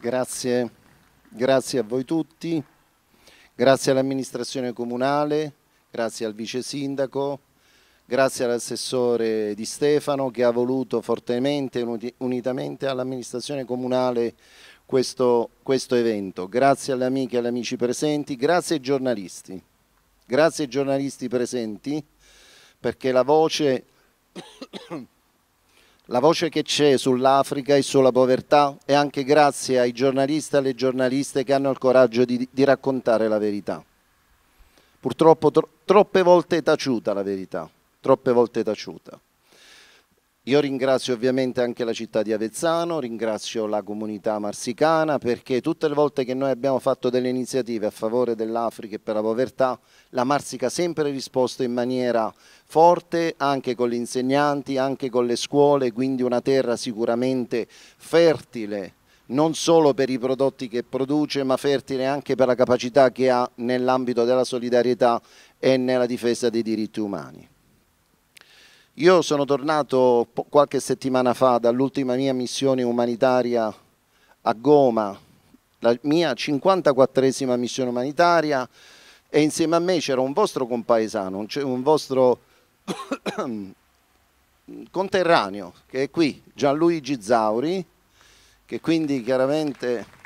Grazie, grazie a voi tutti, grazie all'amministrazione comunale, grazie al vice sindaco, grazie all'assessore Di Stefano che ha voluto fortemente, unitamente all'amministrazione comunale, questo, questo, evento. Grazie alle amiche e agli amici presenti, grazie ai giornalisti, grazie ai giornalisti presenti perché la voce la voce che c'è sull'Africa e sulla povertà è anche grazie ai giornalisti e alle giornaliste che hanno il coraggio di, di raccontare la verità. Purtroppo tro, troppe volte è taciuta la verità, troppe volte è taciuta. Io ringrazio ovviamente anche la città di Avezzano, ringrazio la comunità marsicana perché tutte le volte che noi abbiamo fatto delle iniziative a favore dell'Africa e per la povertà, la Marsica ha sempre risposto in maniera forte anche con gli insegnanti, anche con le scuole, quindi una terra sicuramente fertile non solo per i prodotti che produce ma fertile anche per la capacità che ha nell'ambito della solidarietà e nella difesa dei diritti umani. Io sono tornato qualche settimana fa dall'ultima mia missione umanitaria a Goma, la mia 54esima missione umanitaria e insieme a me c'era un vostro compaesano, un vostro conterraneo che è qui, Gianluigi Zauri, che quindi chiaramente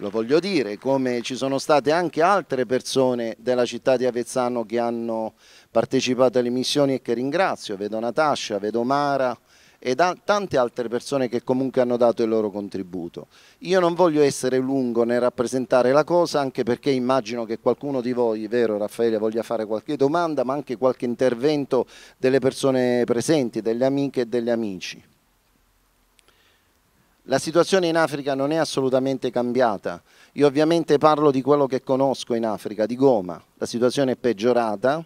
lo voglio dire, come ci sono state anche altre persone della città di Avezzano che hanno partecipato alle missioni e che ringrazio, vedo Natascia, vedo Mara e tante altre persone che comunque hanno dato il loro contributo. Io non voglio essere lungo nel rappresentare la cosa, anche perché immagino che qualcuno di voi, vero Raffaele, voglia fare qualche domanda, ma anche qualche intervento delle persone presenti, delle amiche e degli amici. La situazione in Africa non è assolutamente cambiata. Io ovviamente parlo di quello che conosco in Africa, di Goma. La situazione è peggiorata,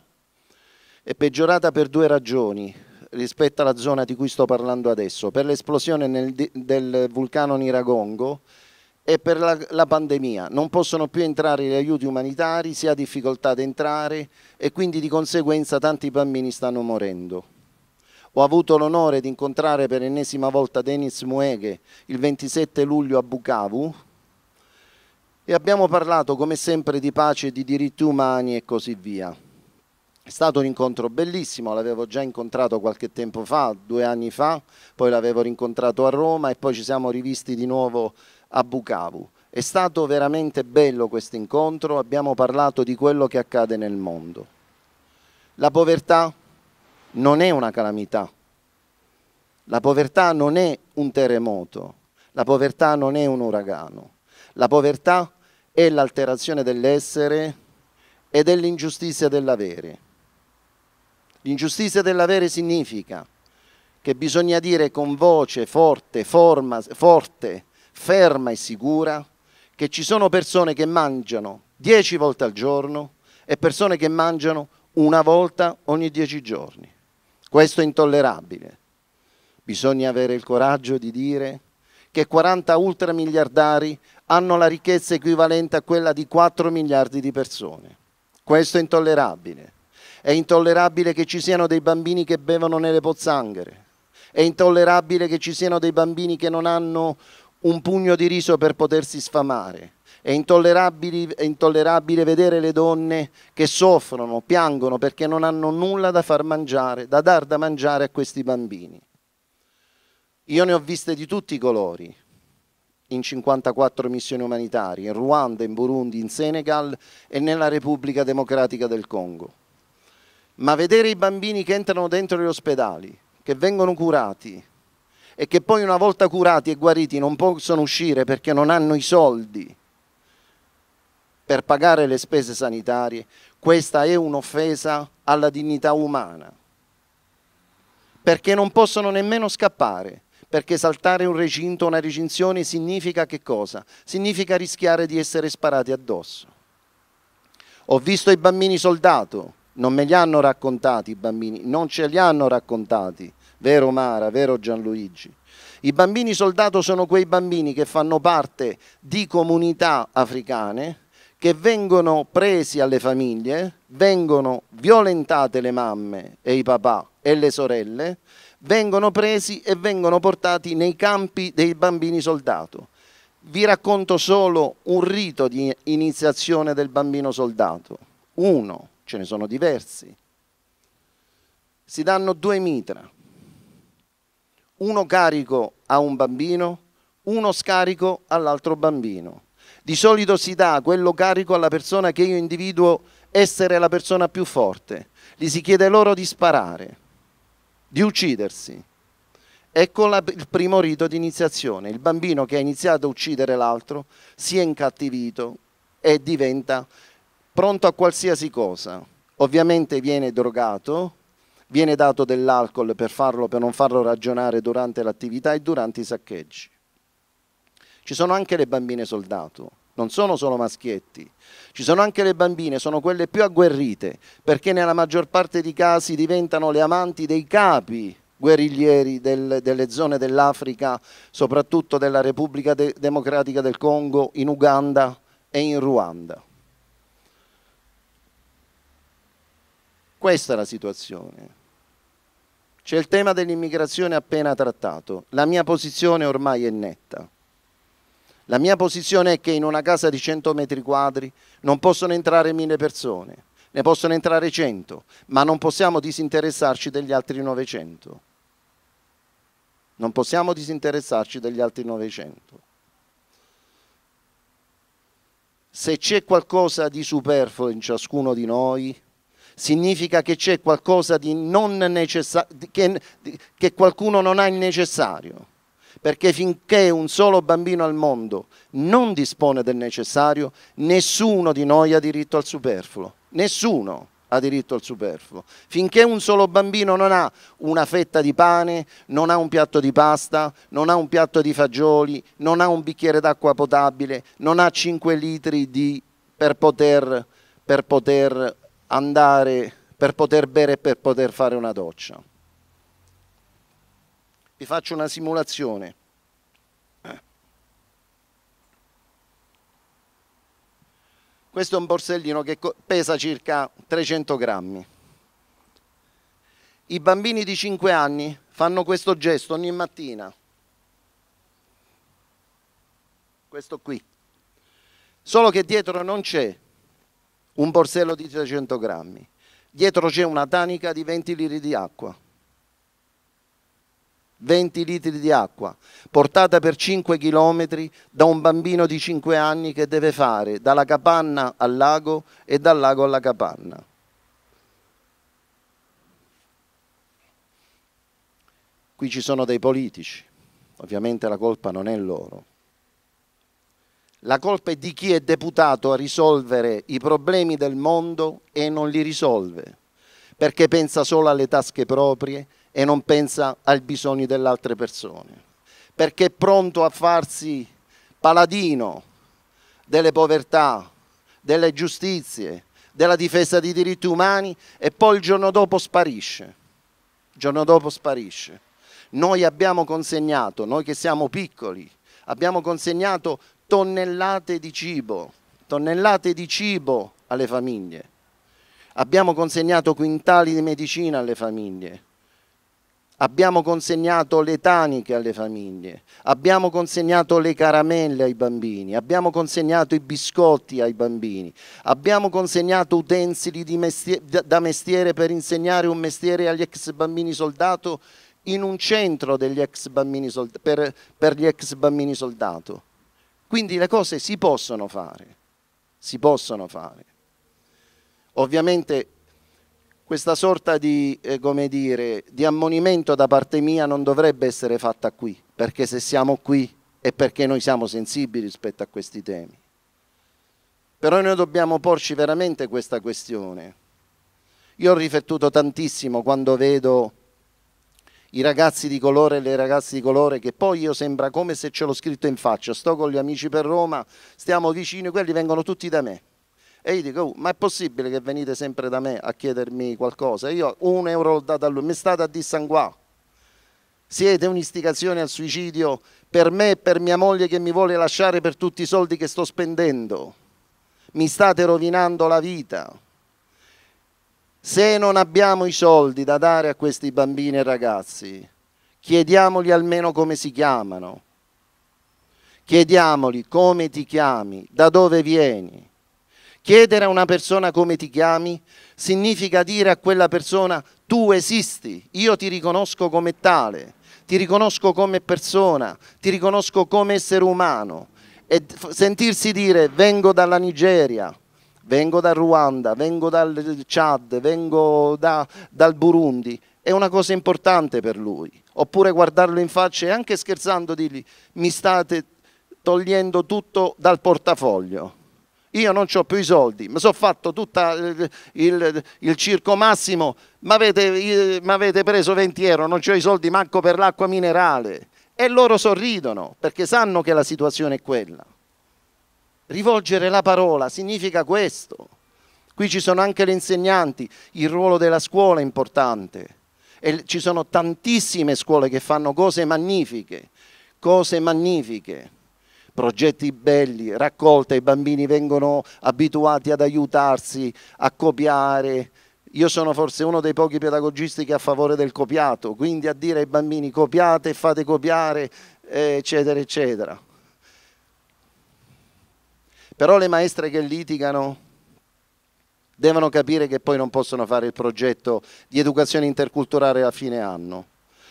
è peggiorata per due ragioni rispetto alla zona di cui sto parlando adesso, per l'esplosione nel, del vulcano Niragongo e per la, la, pandemia. Non possono più entrare gli aiuti umanitari, si ha difficoltà ad entrare e quindi di conseguenza tanti bambini stanno morendo. Ho avuto l'onore di incontrare per l'ennesima volta Denis Mueghe il 27 luglio a Bukavu e abbiamo parlato come sempre di pace, di diritti umani e così via. È stato un incontro bellissimo, l'avevo già incontrato qualche tempo fa, due anni fa, poi l'avevo rincontrato a Roma e poi ci siamo rivisti di nuovo a Bukavu. È stato veramente bello questo incontro, abbiamo parlato di quello che accade nel mondo. La povertà non è una calamità, la povertà non è un terremoto, la povertà non è un uragano, la povertà è l'alterazione dell'essere e dell'ingiustizia dell'avere. L'ingiustizia dell'avere significa che bisogna dire con voce forte, forma, forte, ferma e sicura che ci sono persone che mangiano dieci volte al giorno e persone che mangiano una volta ogni dieci giorni. Questo è intollerabile. Bisogna avere il coraggio di dire che 40 ultramiliardari hanno la ricchezza equivalente a quella di 4 miliardi di persone. Questo è intollerabile. È intollerabile che ci siano dei bambini che bevono nelle pozzanghere. È intollerabile che ci siano dei bambini che non hanno un pugno di riso per potersi sfamare. È intollerabile, è intollerabile, vedere le donne che soffrono, piangono perché non hanno nulla da far mangiare, da dar da mangiare a questi bambini. Io ne ho viste di tutti i colori in 54 missioni umanitarie, in Ruanda, in Burundi, in Senegal e nella Repubblica Democratica del Congo ma vedere i bambini che entrano dentro gli ospedali, che vengono curati e che poi una volta curati e guariti non possono uscire perché non hanno i soldi per pagare le spese sanitarie, questa è un'offesa alla dignità umana, perché non possono nemmeno scappare, perché saltare un recinto, una recinzione significa che cosa? Significa rischiare di essere sparati addosso. Ho visto i bambini soldato non me li hanno raccontati i bambini, non ce li hanno raccontati, vero Mara, vero Gianluigi. I bambini soldato sono quei bambini che fanno parte di comunità africane che vengono presi alle famiglie, vengono violentate le mamme e i papà e le sorelle, vengono presi e vengono portati nei campi dei bambini soldato. Vi racconto solo un rito di iniziazione del bambino soldato. Uno, ce ne sono diversi. Si danno due mitra, uno carico a un bambino, uno scarico all'altro bambino. Di solito si dà quello carico alla persona che io individuo essere la persona più forte. Gli si chiede loro di sparare, di uccidersi. Ecco la, il primo rito di iniziazione. Il bambino che ha iniziato a uccidere l'altro si è incattivito e diventa pronto a qualsiasi cosa. Ovviamente viene drogato, viene dato dell'alcol per, farlo, per non farlo ragionare durante l'attività e durante i saccheggi. Ci sono anche le bambine soldato, non sono solo maschietti. Ci sono anche le bambine, sono quelle più agguerrite, perché nella maggior parte dei casi diventano le amanti dei capi guerriglieri del, delle zone dell'Africa, soprattutto della Repubblica de Democratica del Congo, in Uganda e in Ruanda. Questa è la situazione. C'è il tema dell'immigrazione appena trattato. La mia posizione ormai è netta. La mia posizione è che in una casa di 100 metri quadri non possono entrare mille persone, ne possono entrare 100, ma non possiamo disinteressarci degli altri 900. Non possiamo disinteressarci degli altri 900. Se c'è qualcosa di superfluo in ciascuno di noi, significa che c'è qualcosa di non necessario, che, che qualcuno non ha il necessario. Perché finché un solo bambino al mondo non dispone del necessario, nessuno di noi ha diritto al superfluo. Nessuno ha diritto al superfluo. Finché un solo bambino non ha una fetta di pane, non ha un piatto di pasta, non ha un piatto di fagioli, non ha un bicchiere d'acqua potabile, non ha 5 litri di, per, poter, per poter andare per poter bere e per poter fare una doccia. Vi faccio una simulazione. Eh. Questo è un borsellino che pesa circa 300 grammi. I bambini di 5 anni fanno questo gesto ogni mattina. Questo qui. Solo che dietro non c'è un borsello di 300 grammi, dietro c'è una tanica di 20 litri di acqua. 20 litri di acqua, portata per 5 chilometri da un bambino di 5 anni che deve fare dalla capanna al lago e dal lago alla capanna. Qui ci sono dei politici, ovviamente la colpa non è loro, la colpa è di chi è deputato a risolvere i problemi del mondo e non li risolve, perché pensa solo alle tasche proprie e non pensa ai bisogni delle altre persone, perché è pronto a farsi paladino delle povertà, delle giustizie, della difesa dei diritti umani e poi il giorno dopo sparisce. Il giorno dopo sparisce. Noi abbiamo consegnato, noi che siamo piccoli, abbiamo consegnato tonnellate di cibo, tonnellate di cibo alle famiglie. Abbiamo consegnato quintali di medicina alle famiglie. Abbiamo consegnato le taniche alle famiglie, abbiamo consegnato le caramelle ai bambini, abbiamo consegnato i biscotti ai bambini, abbiamo consegnato utensili mestiere, da mestiere per insegnare un mestiere agli ex bambini soldato in un centro ex bambini soldato, per, per gli ex bambini soldato. Quindi le cose si possono fare, si possono fare. Ovviamente questa sorta di, eh, dire, di ammonimento da parte mia non dovrebbe essere fatta qui, perché se siamo qui è perché noi siamo sensibili rispetto a questi temi. Però noi dobbiamo porci veramente questa questione. Io ho riflettuto tantissimo quando vedo i ragazzi di colore e le ragazze di colore che poi io sembra come se ce l'ho scritto in faccia, sto con gli amici per Roma, stiamo vicini, quelli vengono tutti da me. E io dico, oh, ma è possibile che venite sempre da me a chiedermi qualcosa? io un euro l'ho dato a lui, mi state a dissanguare. Siete un'istigazione al suicidio per me e per mia moglie che mi vuole lasciare per tutti i soldi che sto spendendo. Mi state rovinando la vita. Se non abbiamo i soldi da dare a questi bambini e ragazzi, chiediamoli almeno come si chiamano. Chiediamoli come ti chiami, da dove vieni. Chiedere a una persona come ti chiami significa dire a quella persona tu esisti, io ti riconosco come tale, ti riconosco come persona, ti riconosco come essere umano. E sentirsi dire vengo dalla Nigeria, vengo da Ruanda, vengo dal Chad, vengo da, dal Burundi, è una cosa importante per lui. Oppure guardarlo in faccia e anche scherzando dirgli mi state togliendo tutto dal portafoglio. Io non ho più i soldi, mi sono fatto tutto il, eh, il, il, circo massimo, ma avete eh, preso 20 euro, non ho i soldi manco per l'acqua minerale. E loro sorridono perché sanno che la situazione è quella. Rivolgere la parola significa questo. Qui ci sono anche le insegnanti, il ruolo della scuola è importante. E ci sono tantissime scuole che fanno cose magnifiche, cose magnifiche, progetti belli, raccolte, i bambini vengono abituati ad aiutarsi, a copiare. Io sono forse uno dei pochi pedagogisti che è a favore del copiato, quindi a dire ai bambini copiate, fate copiare, eh, eccetera, eccetera. Però le maestre che litigano devono capire che poi non possono fare il progetto di educazione interculturale a fine anno.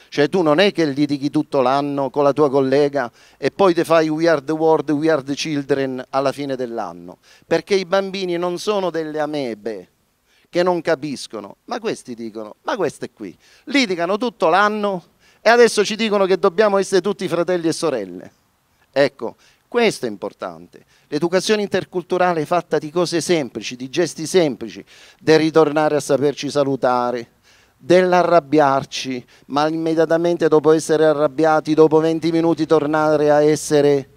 Cioè tu non è che litighi tutto l'anno con la tua collega e poi ti fai Weird World, Weird Children alla fine dell'anno, perché i bambini non sono delle amebe che non capiscono, ma questi dicono, ma questo è qui, litigano tutto l'anno e adesso ci dicono che dobbiamo essere tutti fratelli e sorelle. Ecco, questo è importante. L'educazione interculturale è fatta di cose semplici, di gesti semplici, del ritornare a saperci salutare, dell'arrabbiarci, ma immediatamente dopo essere arrabbiati, dopo 20 minuti tornare a essere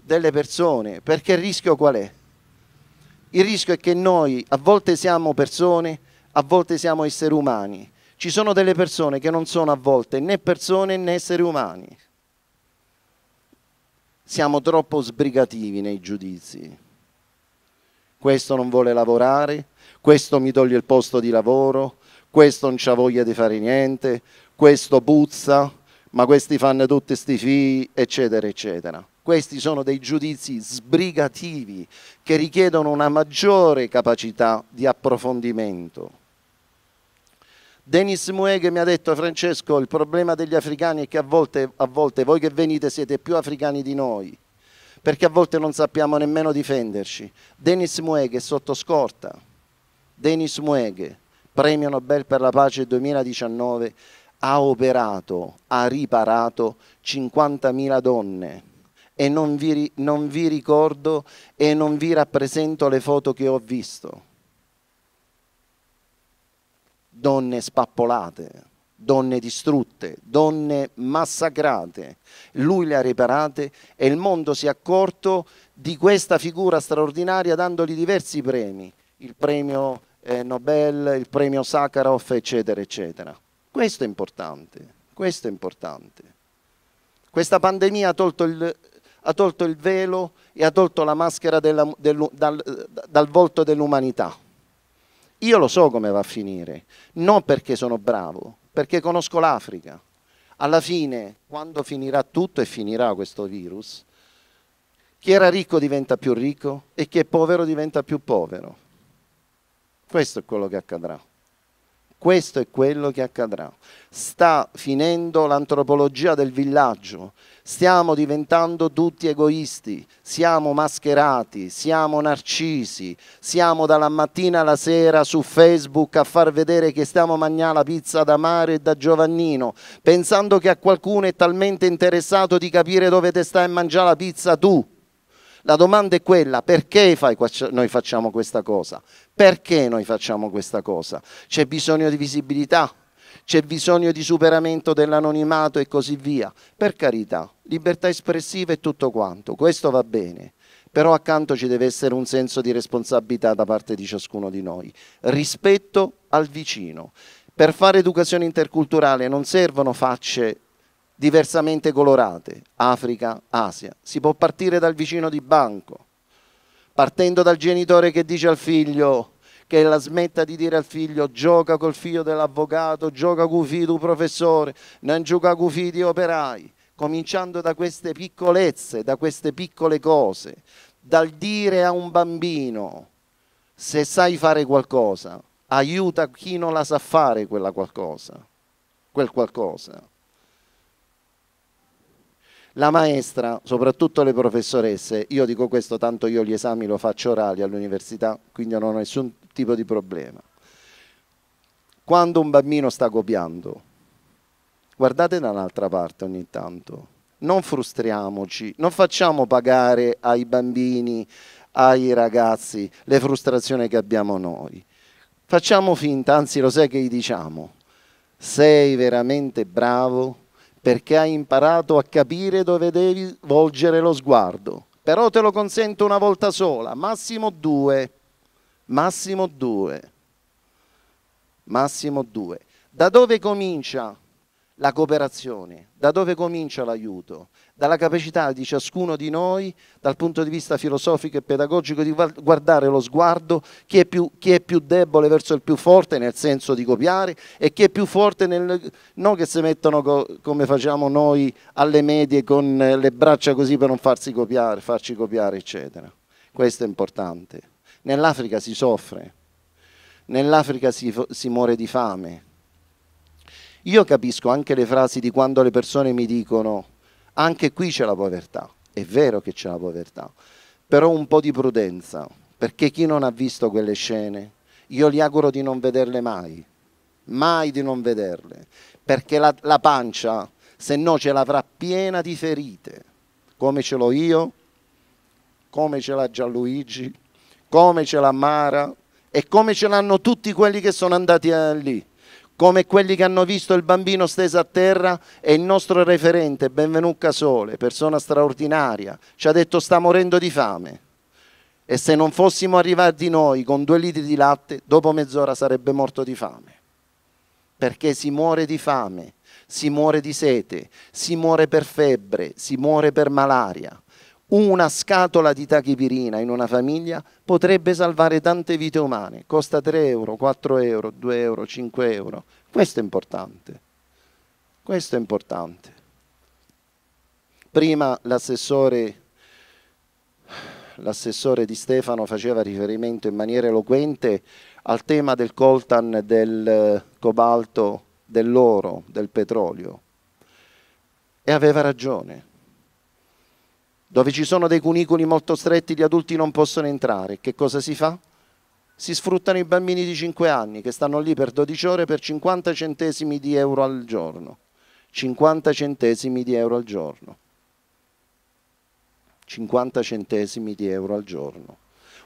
delle persone, perché il rischio qual è? Il rischio è che noi a volte siamo persone, a volte siamo esseri umani. Ci sono delle persone che non sono a volte né persone né esseri umani siamo troppo sbrigativi nei giudizi. Questo non vuole lavorare, questo mi toglie il posto di lavoro, questo non ha voglia di fare niente, questo puzza, ma questi fanno tutti sti figli, eccetera, eccetera. Questi sono dei giudizi sbrigativi che richiedono una maggiore capacità di approfondimento. Denis Mueghe mi ha detto Francesco il problema degli africani è che a volte, a volte, voi che venite siete più africani di noi perché a volte non sappiamo nemmeno difenderci. Denis Mueghe è sotto scorta, Denis Mueghe, premio Nobel per la pace 2019, ha operato, ha riparato 50.000 donne e non vi, non vi ricordo e non vi rappresento le foto che ho visto donne spappolate, donne distrutte, donne massacrate. Lui le ha riparate e il mondo si è accorto di questa figura straordinaria dandogli diversi premi, il premio eh, Nobel, il premio Sakharov, eccetera, eccetera. Questo è importante, questo è importante. Questa pandemia ha tolto il, ha tolto il velo e ha tolto la maschera della, del, dal, dal volto dell'umanità. Io lo so come va a finire, non perché sono bravo, perché conosco l'Africa. Alla fine, quando finirà tutto e finirà questo virus, chi era ricco diventa più ricco e chi è povero diventa più povero. Questo è quello che accadrà. Questo è quello che accadrà. Sta finendo l'antropologia del villaggio, stiamo diventando tutti egoisti, siamo mascherati, siamo narcisi, siamo dalla mattina alla sera su Facebook a far vedere che stiamo mangiando la pizza da Mare e da Giovannino, pensando che a qualcuno è talmente interessato di capire dove te stai a mangiare la pizza tu. La domanda è quella, perché fai, noi facciamo questa cosa? Perché noi facciamo questa cosa? C'è bisogno di visibilità, c'è bisogno di superamento dell'anonimato e così via. Per carità, libertà espressiva e tutto quanto, questo va bene però accanto ci deve essere un senso di responsabilità da parte di ciascuno di noi, rispetto al vicino. Per fare educazione interculturale non servono facce diversamente colorate, Africa, Asia. Si può partire dal vicino di banco, partendo dal genitore che dice al figlio che la smetta di dire al figlio gioca col figlio dell'avvocato, gioca con figlio del professore, non gioca con figlio di operai, cominciando da queste piccolezze, da queste piccole cose, dal dire a un bambino se sai fare qualcosa, aiuta chi non la sa fare quella qualcosa, quel qualcosa. La maestra, soprattutto le professoresse, io dico questo tanto io gli esami lo faccio orali all'università, quindi non ho nessun tipo di problema. Quando un bambino sta copiando, guardate da un'altra parte ogni tanto, non frustriamoci, non facciamo pagare ai bambini, ai ragazzi le frustrazioni che abbiamo noi. Facciamo finta, anzi lo sai che gli diciamo, sei veramente bravo, perché hai imparato a capire dove devi volgere lo sguardo. Però te lo consento una volta sola, massimo due, massimo due, massimo due. Da dove comincia la cooperazione? Da dove comincia l'aiuto? dalla capacità di ciascuno di noi, dal punto di vista filosofico e pedagogico, di guardare lo sguardo, chi è più, chi è più debole verso il più forte nel senso di copiare e chi è più forte nel... non che si mettono co, come facciamo noi alle medie con le braccia così per non farsi copiare, farci copiare, eccetera. Questo è importante. Nell'Africa si soffre, nell'Africa si, si muore di fame. Io capisco anche le frasi di quando le persone mi dicono anche qui c'è la povertà, è vero che c'è la povertà, però un po' di prudenza, perché chi non ha visto quelle scene, io gli auguro di non vederle mai, mai di non vederle, perché la, la pancia, se no, ce l'avrà piena di ferite, come ce l'ho io, come ce l'ha Gianluigi, come ce l'ha Mara e come ce l'hanno tutti quelli che sono andati eh, lì come quelli che hanno visto il bambino steso a terra e il nostro referente Benvenuto Casole, persona straordinaria, ci ha detto sta morendo di fame e se non fossimo arrivati noi con due litri di latte, dopo mezz'ora sarebbe morto di fame. Perché si muore di fame, si muore di sete, si muore per febbre, si muore per malaria. Una scatola di tachipirina in una famiglia potrebbe salvare tante vite umane, costa 3 euro, 4 euro, 2 euro, 5 euro. Questo è importante. Questo è importante. Prima l'assessore, l'assessore di Stefano faceva riferimento in maniera eloquente al tema del coltan, del cobalto, dell'oro, del petrolio. E aveva ragione. Dove ci sono dei cunicoli molto stretti gli adulti non possono entrare. Che cosa si fa? Si sfruttano i bambini di 5 anni che stanno lì per 12 ore per 50 centesimi di euro al giorno. 50 centesimi di euro al giorno. 50 centesimi di euro al giorno.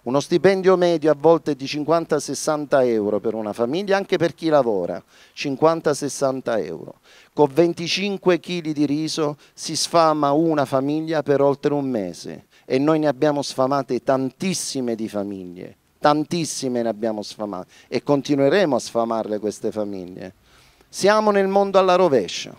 Uno stipendio medio a volte di 50-60 euro per una famiglia, anche per chi lavora, 50-60 euro. Con 25 kg di riso si sfama una famiglia per oltre un mese e noi ne abbiamo sfamate tantissime di famiglie, tantissime ne abbiamo sfamate e continueremo a sfamarle queste famiglie. Siamo nel mondo alla rovescia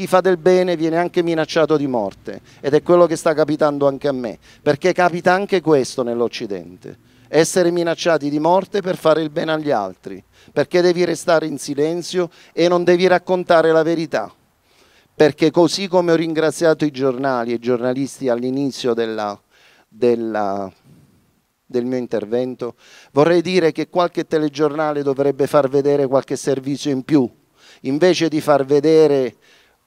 chi fa del bene viene anche minacciato di morte ed è quello che sta capitando anche a me, perché capita anche questo nell'Occidente, essere minacciati di morte per fare il bene agli altri, perché devi restare in silenzio e non devi raccontare la verità, perché così come ho ringraziato i giornali e i giornalisti all'inizio della, della, del mio intervento, vorrei dire che qualche telegiornale dovrebbe far vedere qualche servizio in più, invece di far vedere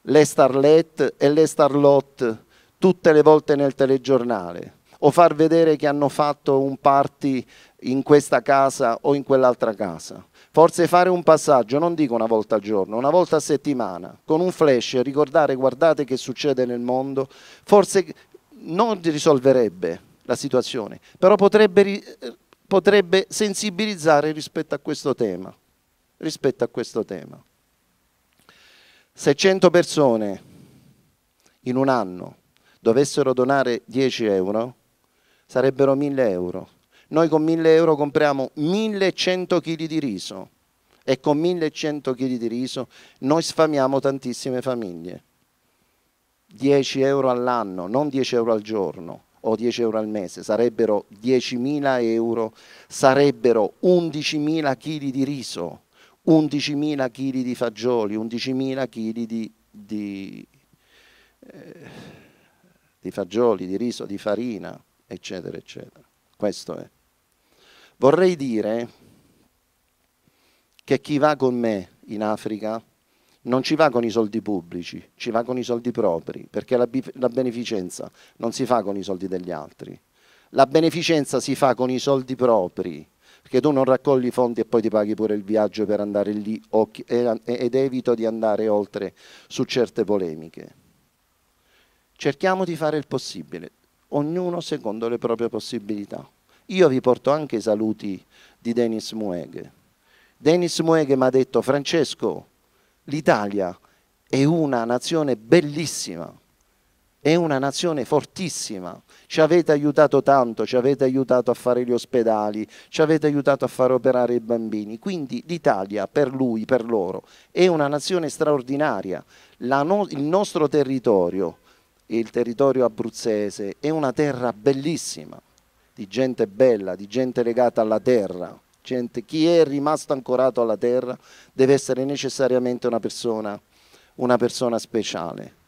le starlet e le starlot tutte le volte nel telegiornale o far vedere che hanno fatto un party in questa casa o in quell'altra casa. Forse fare un passaggio, non dico una volta al giorno, una volta a settimana, con un flash, ricordare, guardate che succede nel mondo, forse non risolverebbe la situazione, però potrebbe, potrebbe sensibilizzare rispetto a questo tema. Rispetto a questo tema. Se 100 persone in un anno dovessero donare 10 euro, sarebbero 1000 euro. Noi con 1000 euro compriamo 1100 kg di riso e con 1100 kg di riso noi sfamiamo tantissime famiglie. 10 euro all'anno, non 10 euro al giorno o 10 euro al mese, sarebbero 10.000 euro, sarebbero 11.000 kg di riso 11.000 kg di fagioli, 11.000 kg di, di, eh, di fagioli, di riso, di farina, eccetera, eccetera. Questo è. Vorrei dire che chi va con me in Africa non ci va con i soldi pubblici, ci va con i soldi propri, perché la, la, beneficenza non si fa con i soldi degli altri. La beneficenza si fa con i soldi propri che tu non raccogli fondi e poi ti paghi pure il viaggio per andare lì ed evito di andare oltre su certe polemiche. Cerchiamo di fare il possibile, ognuno secondo le proprie possibilità. Io vi porto anche i saluti di Denis Mueghe. Denis Mueghe mi ha detto Francesco, l'Italia è una nazione bellissima è una nazione fortissima. Ci avete aiutato tanto, ci avete aiutato a fare gli ospedali, ci avete aiutato a far operare i bambini. Quindi l'Italia, per lui, per loro, è una nazione straordinaria. No, il nostro territorio, il territorio abruzzese, è una terra bellissima, di gente bella, di gente legata alla terra. Gente, chi è rimasto ancorato alla terra deve essere necessariamente una persona, una persona speciale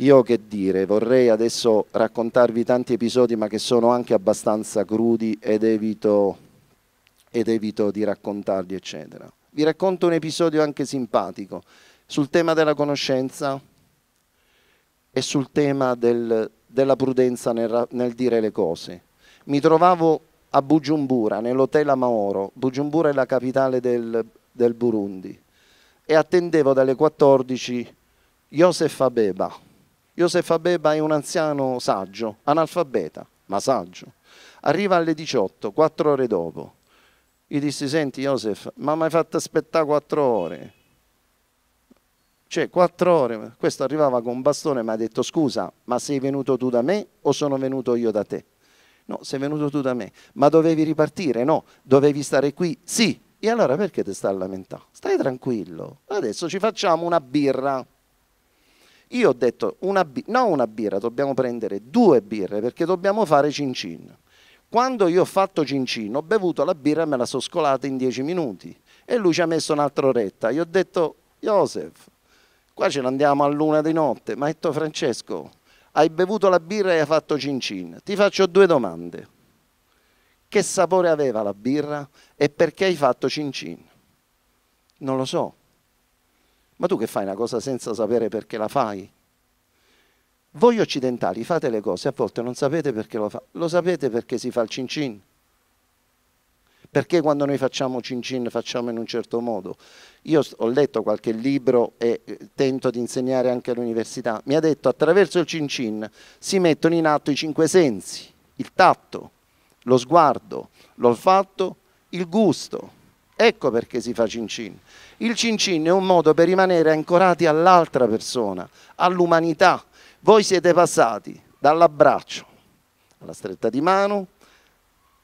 io che dire, vorrei adesso raccontarvi tanti episodi ma che sono anche abbastanza crudi ed evito, ed evito di raccontarli eccetera. Vi racconto un episodio anche simpatico sul tema della conoscenza e sul tema del, della prudenza nel, nel dire le cose. Mi trovavo a Bujumbura, nell'hotel Amaoro. Bujumbura è la capitale del, del Burundi. E attendevo dalle 14 Joseph Abeba Josef Abeba è un anziano saggio, analfabeta, ma saggio. Arriva alle 18, quattro ore dopo. Gli disse, senti Josef, ma mi hai fatto aspettare quattro ore? Cioè, quattro ore. Questo arrivava con un bastone e mi ha detto, scusa, ma sei venuto tu da me o sono venuto io da te? No, sei venuto tu da me. Ma dovevi ripartire? No. Dovevi stare qui? Sì. E allora perché ti stai a lamentare? Stai tranquillo. Adesso ci facciamo una birra. Io ho detto, una, non una birra, dobbiamo prendere due birre perché dobbiamo fare cincin. Cin. Quando io ho fatto cincin, cin, ho bevuto la birra e me la sono scolata in dieci minuti. E lui ci ha messo un'altra oretta. Gli ho detto, Joseph, qua ce ne andiamo luna di notte. Ma ha detto, Francesco, hai bevuto la birra e hai fatto cincin. Cin. Ti faccio due domande. Che sapore aveva la birra e perché hai fatto cincin? Non lo so ma tu che fai una cosa senza sapere perché la fai? Voi occidentali fate le cose, a volte non sapete perché lo fate, lo sapete perché si fa il cin cin. Perché quando noi facciamo cin cin facciamo in un certo modo? Io ho letto qualche libro e eh, tento di insegnare anche all'università. Mi ha detto attraverso il cin cin si mettono in atto i cinque sensi, il tatto, lo sguardo, l'olfatto, il gusto. Ecco perché si fa cincin. Il cincin è un modo per rimanere ancorati all'altra persona, all'umanità. Voi siete passati dall'abbraccio, alla stretta di mano,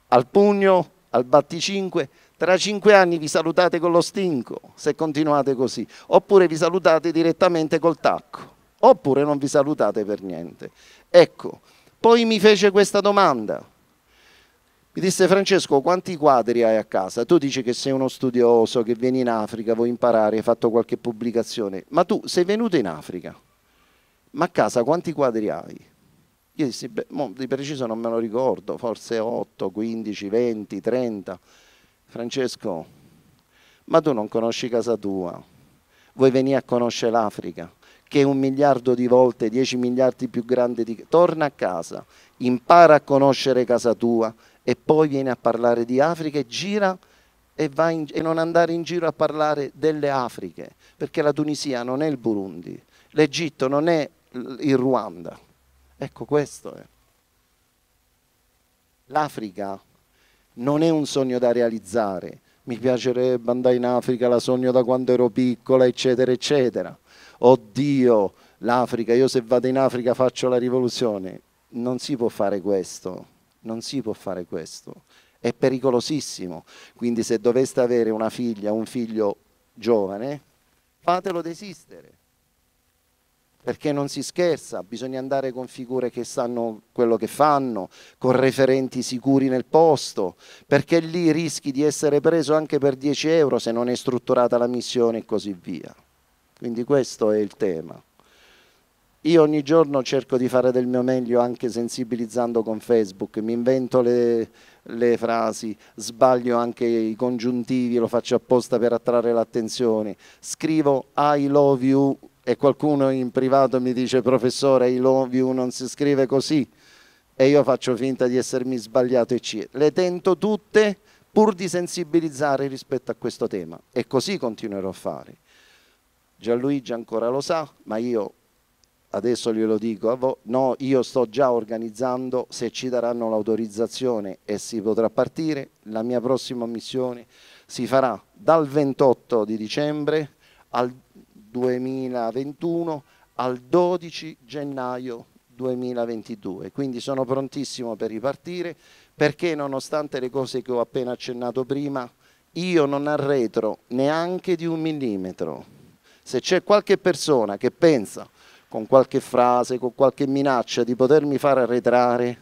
al pugno, al batticinque. Tra cinque anni vi salutate con lo stinco, se continuate così, oppure vi salutate direttamente col tacco, oppure non vi salutate per niente. Ecco, poi mi fece questa domanda mi disse Francesco quanti quadri hai a casa? Tu dici che sei uno studioso, che vieni in Africa, vuoi imparare, hai fatto qualche pubblicazione, ma tu sei venuto in Africa, ma a casa quanti quadri hai? Io dissi, beh, di preciso non me lo ricordo, forse 8, 15, 20, 30. Francesco, ma tu non conosci casa tua, vuoi venire a conoscere l'Africa? che è un miliardo di volte, 10 miliardi più grande di... Torna a casa, impara a conoscere casa tua, e poi viene a parlare di Africa e gira e, in, e, non andare in giro a parlare delle Afriche, perché la Tunisia non è il Burundi, l'Egitto non è il Ruanda. Ecco questo è. L'Africa non è un sogno da realizzare. Mi piacerebbe andare in Africa, la sogno da quando ero piccola, eccetera, eccetera. Oddio, l'Africa, io se vado in Africa faccio la rivoluzione. Non si può fare questo non si può fare questo, è pericolosissimo, quindi se doveste avere una figlia, un figlio giovane, fatelo desistere, perché non si scherza, bisogna andare con figure che sanno quello che fanno, con referenti sicuri nel posto, perché lì rischi di essere preso anche per 10 euro se non è strutturata la missione e così via. Quindi questo è il tema. Io ogni giorno cerco di fare del mio meglio anche sensibilizzando con Facebook, mi invento le, le frasi, sbaglio anche i congiuntivi, lo faccio apposta per attrarre l'attenzione, scrivo I love you e qualcuno in privato mi dice professore I love you non si scrive così e io faccio finta di essermi sbagliato eccetera. Le tento tutte pur di sensibilizzare rispetto a questo tema e così continuerò a fare. Gianluigi ancora lo sa, ma io adesso glielo dico, no, io sto già organizzando, se ci daranno l'autorizzazione e si potrà partire, la mia prossima missione si farà dal 28 di dicembre al 2021 al 12 gennaio 2022, quindi sono prontissimo per ripartire perché nonostante le cose che ho appena accennato prima, io non arretro neanche di un millimetro. Se c'è qualche persona che pensa con qualche frase, con qualche minaccia di potermi far arretrare,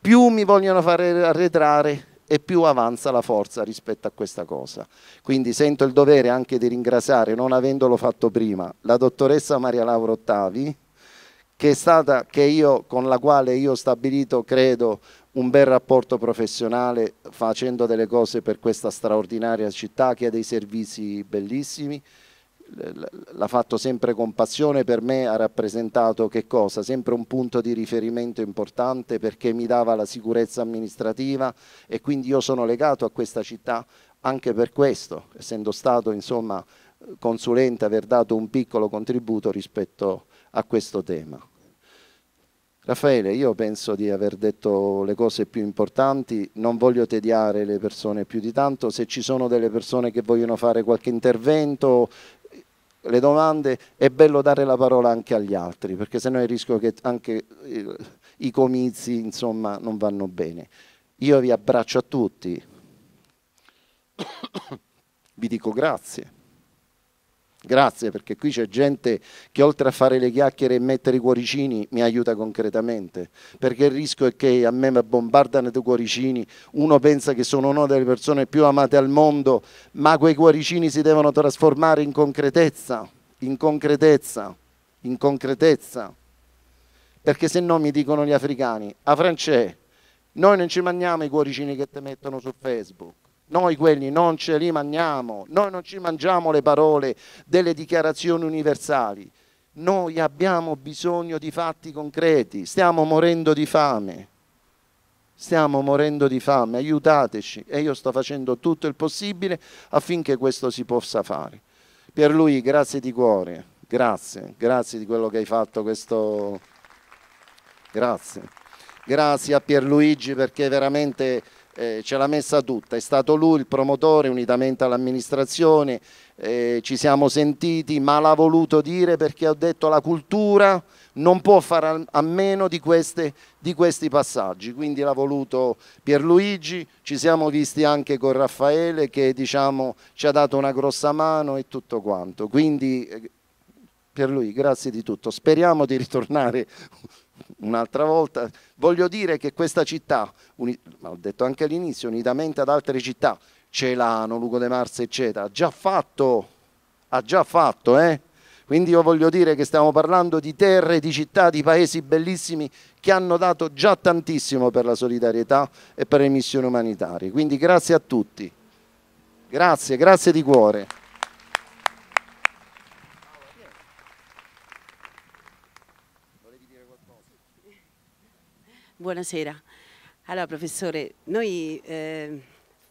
più mi vogliono far arretrare e più avanza la forza rispetto a questa cosa. Quindi sento il dovere anche di ringraziare, non avendolo fatto prima, la dottoressa Maria Laura Ottavi, che è stata, che io, con la quale io ho stabilito, credo, un bel rapporto professionale facendo delle cose per questa straordinaria città che ha dei servizi bellissimi l'ha fatto sempre con passione, per me ha rappresentato che cosa? Sempre un punto di riferimento importante perché mi dava la sicurezza amministrativa e quindi io sono legato a questa città anche per questo, essendo stato insomma, consulente, aver dato un piccolo contributo rispetto a questo tema. Raffaele, io penso di aver detto le cose più importanti, non voglio tediare le persone più di tanto, se ci sono delle persone che vogliono fare qualche intervento le domande, è bello dare la parola anche agli altri, perché sennò il rischio che anche eh, i comizi insomma, non vanno bene. Io vi abbraccio a tutti, vi dico grazie. Grazie perché qui c'è gente che oltre a fare le chiacchiere e mettere i cuoricini mi aiuta concretamente, perché il rischio è che a me mi bombardano dei cuoricini, uno pensa che sono una delle persone più amate al mondo, ma quei cuoricini si devono trasformare in concretezza, in concretezza, in concretezza, perché se no mi dicono gli africani, a Francè, noi non ci mangiamo i cuoricini che ti mettono su Facebook noi quelli non ce li mangiamo, noi non ci mangiamo le parole delle dichiarazioni universali. Noi abbiamo bisogno di fatti concreti, stiamo morendo di fame, stiamo morendo di fame, aiutateci e io sto facendo tutto il possibile affinché questo si possa fare. Per lui grazie di cuore, grazie, grazie di quello che hai fatto questo... Grazie. Grazie a Pierluigi perché veramente eh, ce l'ha messa tutta, è stato lui il promotore unitamente all'amministrazione, eh, ci siamo sentiti, ma l'ha voluto dire perché ho detto la cultura non può fare a meno di, queste, di questi passaggi, quindi l'ha voluto Pierluigi, ci siamo visti anche con Raffaele che diciamo, ci ha dato una grossa mano e tutto quanto, quindi eh, Pierluigi grazie di tutto, speriamo di ritornare un'altra volta, voglio dire che questa città, uni, l'ho detto anche all'inizio, unitamente ad altre città, Celano, Lugo de Marzo, eccetera, ha già fatto, ha già fatto, eh? Quindi io voglio dire che stiamo parlando di terre, di città, di paesi bellissimi che hanno dato già tantissimo per la solidarietà e per le missioni umanitarie. Quindi grazie a tutti. Grazie, grazie di cuore. Buonasera. Allora, professore, noi, eh,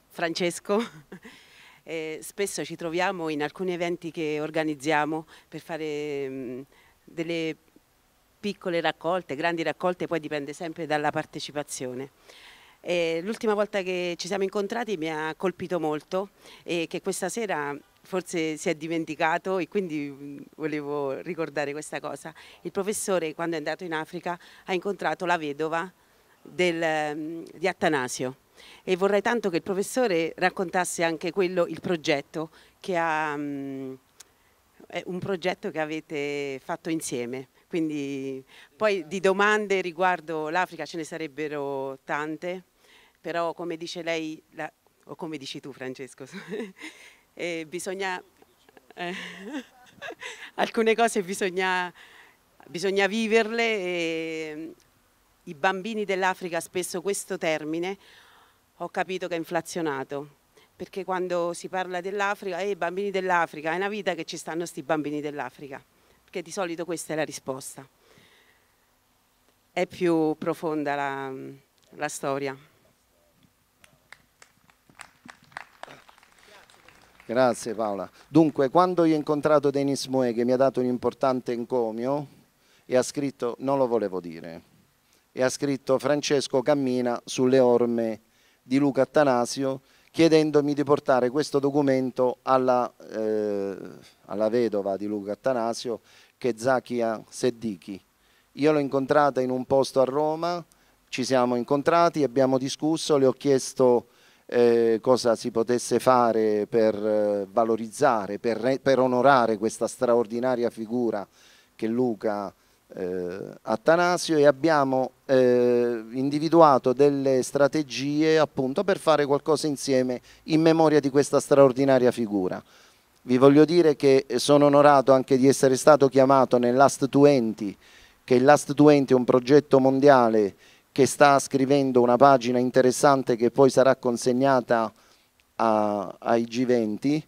Francesco, eh, spesso ci troviamo in alcuni eventi che organizziamo per fare mh, mm, delle piccole raccolte, grandi raccolte, poi dipende sempre dalla partecipazione. l'ultima volta che ci siamo incontrati mi ha colpito molto e che questa sera forse si è dimenticato e quindi mm, volevo ricordare questa cosa. Il professore quando è andato in Africa ha incontrato la vedova del, ehm, di Attanasio e vorrei tanto che il professore raccontasse anche quello, il progetto che ha, um, un progetto che avete fatto insieme. Quindi poi di domande riguardo l'Africa ce ne sarebbero tante, però come dice lei, la, o come dici tu Francesco, eh, bisogna... Eh, alcune cose bisogna, bisogna viverle e i bambini dell'Africa spesso questo termine, ho capito che è inflazionato. Perché quando si parla dell'Africa, eh, i bambini dell'Africa, è una vita che ci stanno questi bambini dell'Africa. Perché di solito questa è la risposta. È più profonda la, la storia. Grazie Paola. Dunque, quando io ho incontrato Denis Moe che mi ha dato un importante encomio e ha scritto non lo volevo dire, e ha scritto Francesco cammina sulle orme di Luca Attanasio chiedendomi di portare questo documento alla, eh, alla vedova di Luca Attanasio che è Zacchia Seddichi. Io l'ho incontrata in un posto a Roma, ci siamo incontrati, abbiamo discusso, le ho chiesto eh, cosa si potesse fare per eh, valorizzare, per, per, onorare questa straordinaria figura che Luca eh, Attanasio e abbiamo eh, individuato delle strategie appunto per fare qualcosa insieme in memoria di questa straordinaria figura. Vi voglio dire che sono onorato anche di essere stato chiamato nell'Ast 20, che Last 20 è un progetto mondiale che sta scrivendo una pagina interessante che poi sarà consegnata a, ai G20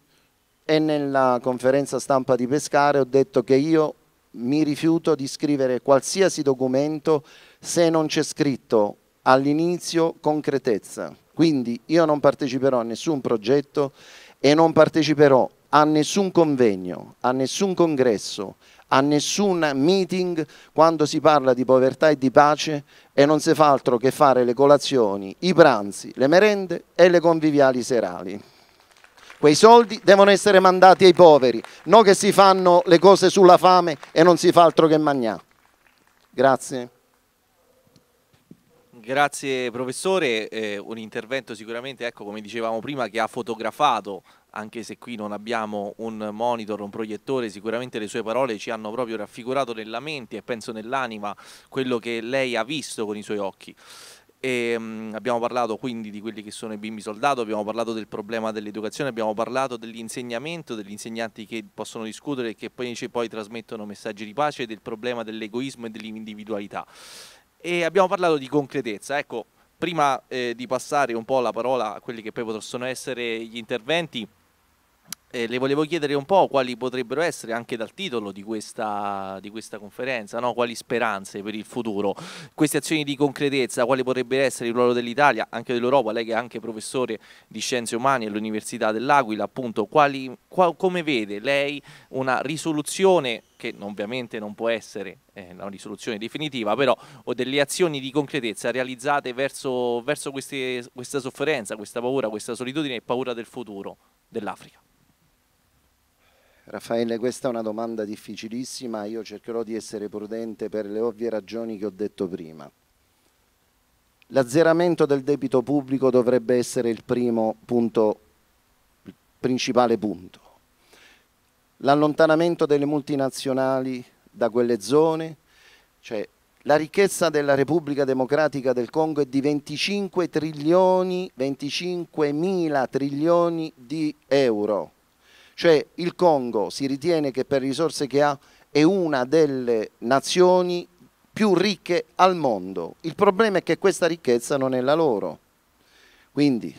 e nella conferenza stampa di Pescare ho detto che io mi rifiuto di scrivere qualsiasi documento se non c'è scritto all'inizio concretezza. Quindi io non parteciperò a nessun progetto e non parteciperò a nessun convegno, a nessun congresso, a nessun meeting quando si parla di povertà e di pace e non si fa altro che fare le colazioni, i pranzi, le merende e le conviviali serali. Quei soldi devono essere mandati ai poveri, non che si fanno le cose sulla fame e non si fa altro che mangiare. Grazie. Grazie professore, eh, un intervento sicuramente, ecco, come dicevamo prima, che ha fotografato, anche se qui non abbiamo un monitor, un proiettore, sicuramente le sue parole ci hanno proprio raffigurato nella mente e penso nell'anima quello che lei ha visto con i suoi occhi. E, um, abbiamo parlato quindi di quelli che sono i bimbi soldato, abbiamo parlato del problema dell'educazione, abbiamo parlato dell'insegnamento, degli insegnanti che possono discutere e che poi, invece, poi trasmettono messaggi di pace, del problema dell'egoismo e dell'individualità. E abbiamo parlato di concretezza. Ecco, prima eh, di passare un po' la parola a quelli che poi possono essere gli interventi, eh, le volevo chiedere un po' quali potrebbero essere anche dal titolo di questa, di questa conferenza, no? quali speranze per il futuro, queste azioni di concretezza, quale potrebbe essere il ruolo dell'Italia, anche dell'Europa, lei che è anche professore di scienze umane all'Università dell'Aquila, appunto, quali, qua, come vede lei una risoluzione che ovviamente non può essere eh, una risoluzione definitiva, però o delle azioni di concretezza realizzate verso, verso queste, questa sofferenza, questa paura, questa solitudine e paura del futuro dell'Africa. Raffaele, questa è una domanda difficilissima, io cercherò di essere prudente per le ovvie ragioni che ho detto prima. L'azzeramento del debito pubblico dovrebbe essere il primo punto, il principale punto. L'allontanamento delle multinazionali da quelle zone, cioè la ricchezza della Repubblica Democratica del Congo è di 25 trilioni, 25 mila trilioni di euro. Cioè il Congo si ritiene che per risorse che ha è una delle nazioni più ricche al mondo. Il problema è che questa ricchezza non è la loro. Quindi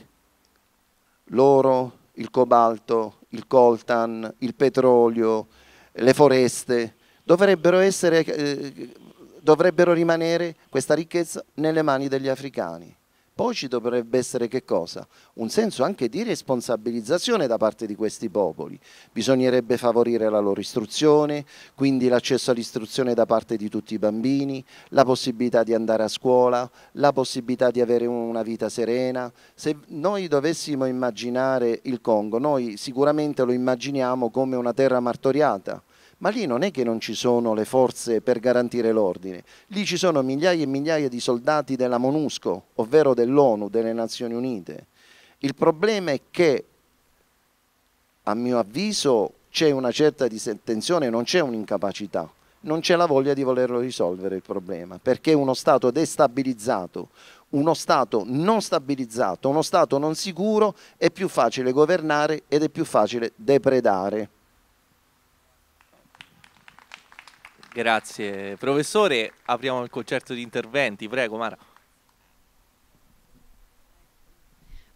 l'oro, il cobalto, il coltan, il petrolio, le foreste dovrebbero, essere, eh, dovrebbero rimanere questa ricchezza nelle mani degli africani poi ci dovrebbe essere che cosa? Un senso anche di responsabilizzazione da parte di questi popoli. Bisognerebbe favorire la loro istruzione, quindi l'accesso all'istruzione da parte di tutti i bambini, la possibilità di andare a scuola, la possibilità di avere una vita serena. Se noi dovessimo immaginare il Congo, noi sicuramente lo immaginiamo come una terra martoriata, ma lì non è che non ci sono le forze per garantire l'ordine, lì ci sono migliaia e migliaia di soldati della MONUSCO, ovvero dell'ONU, delle Nazioni Unite. Il problema è che, a mio avviso, c'è una certa disattenzione, non c'è un'incapacità, non c'è la voglia di volerlo risolvere il problema, perché uno Stato destabilizzato, uno Stato non stabilizzato, uno Stato non sicuro è più facile governare ed è più facile depredare. Grazie. Professore, apriamo il concerto di interventi. Prego, Mara.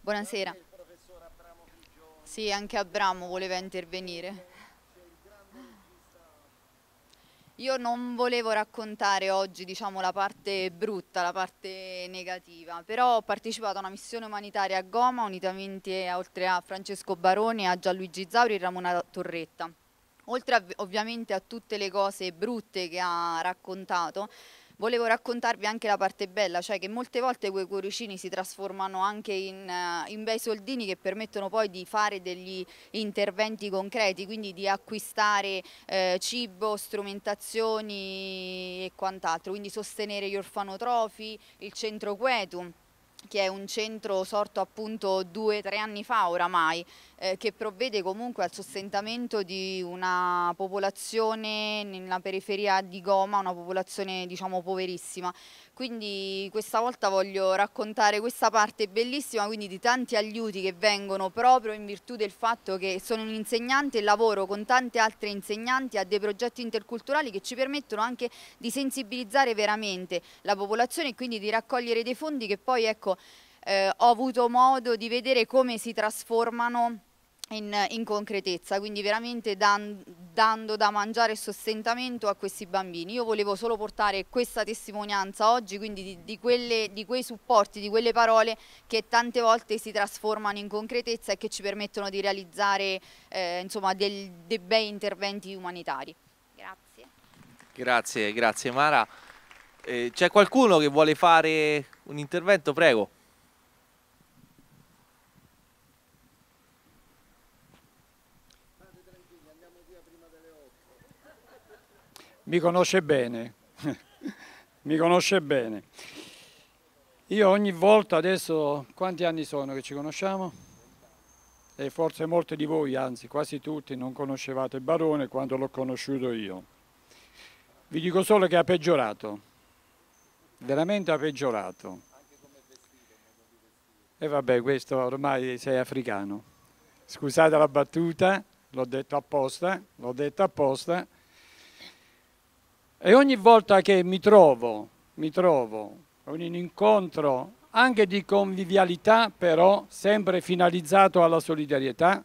Buonasera. Sì, anche Abramo voleva intervenire. Io non volevo raccontare oggi diciamo, la parte brutta, la parte negativa, però ho partecipato a una missione umanitaria a Goma unitamente a, oltre a Francesco Barone, a Gianluigi Zauri e Ramona Torretta. Oltre a, ovviamente a tutte le cose brutte che ha raccontato, volevo raccontarvi anche la parte bella, cioè che molte volte quei cuoricini si trasformano anche in, eh, in bei soldini che permettono poi di fare degli interventi concreti, quindi di acquistare eh, cibo, strumentazioni e quant'altro, quindi sostenere gli orfanotrofi, il centro Quetum che è un centro sorto appunto due o tre anni fa oramai, eh, che provvede comunque al sostentamento di una popolazione nella periferia di Goma, una popolazione diciamo poverissima quindi questa volta voglio raccontare questa parte bellissima quindi di tanti aiuti che vengono proprio in virtù del fatto che sono un insegnante e lavoro con tante altre insegnanti a dei progetti interculturali che ci permettono anche di sensibilizzare veramente la popolazione e quindi di raccogliere dei fondi che poi ecco, eh, ho avuto modo di vedere come si trasformano in, in, concretezza, quindi veramente dan, dando da mangiare e sostentamento a questi bambini. Io volevo solo portare questa testimonianza oggi, quindi di, di, quelle, di, quei supporti, di quelle parole che tante volte si trasformano in concretezza e che ci permettono di realizzare eh, insomma, del, dei bei interventi umanitari. Grazie. Grazie, grazie Mara. Eh, C'è qualcuno che vuole fare un intervento? Prego. mi conosce bene, mi conosce bene. Io ogni volta adesso, quanti anni sono che ci conosciamo? E forse molti di voi, anzi quasi tutti, non conoscevate Barone quando l'ho conosciuto io. Vi dico solo che ha peggiorato, veramente ha peggiorato. E vabbè, questo ormai sei africano. Scusate la battuta, l'ho detto apposta, l'ho detto apposta. E ogni volta che mi trovo, mi trovo in un incontro anche di convivialità, però sempre finalizzato alla solidarietà,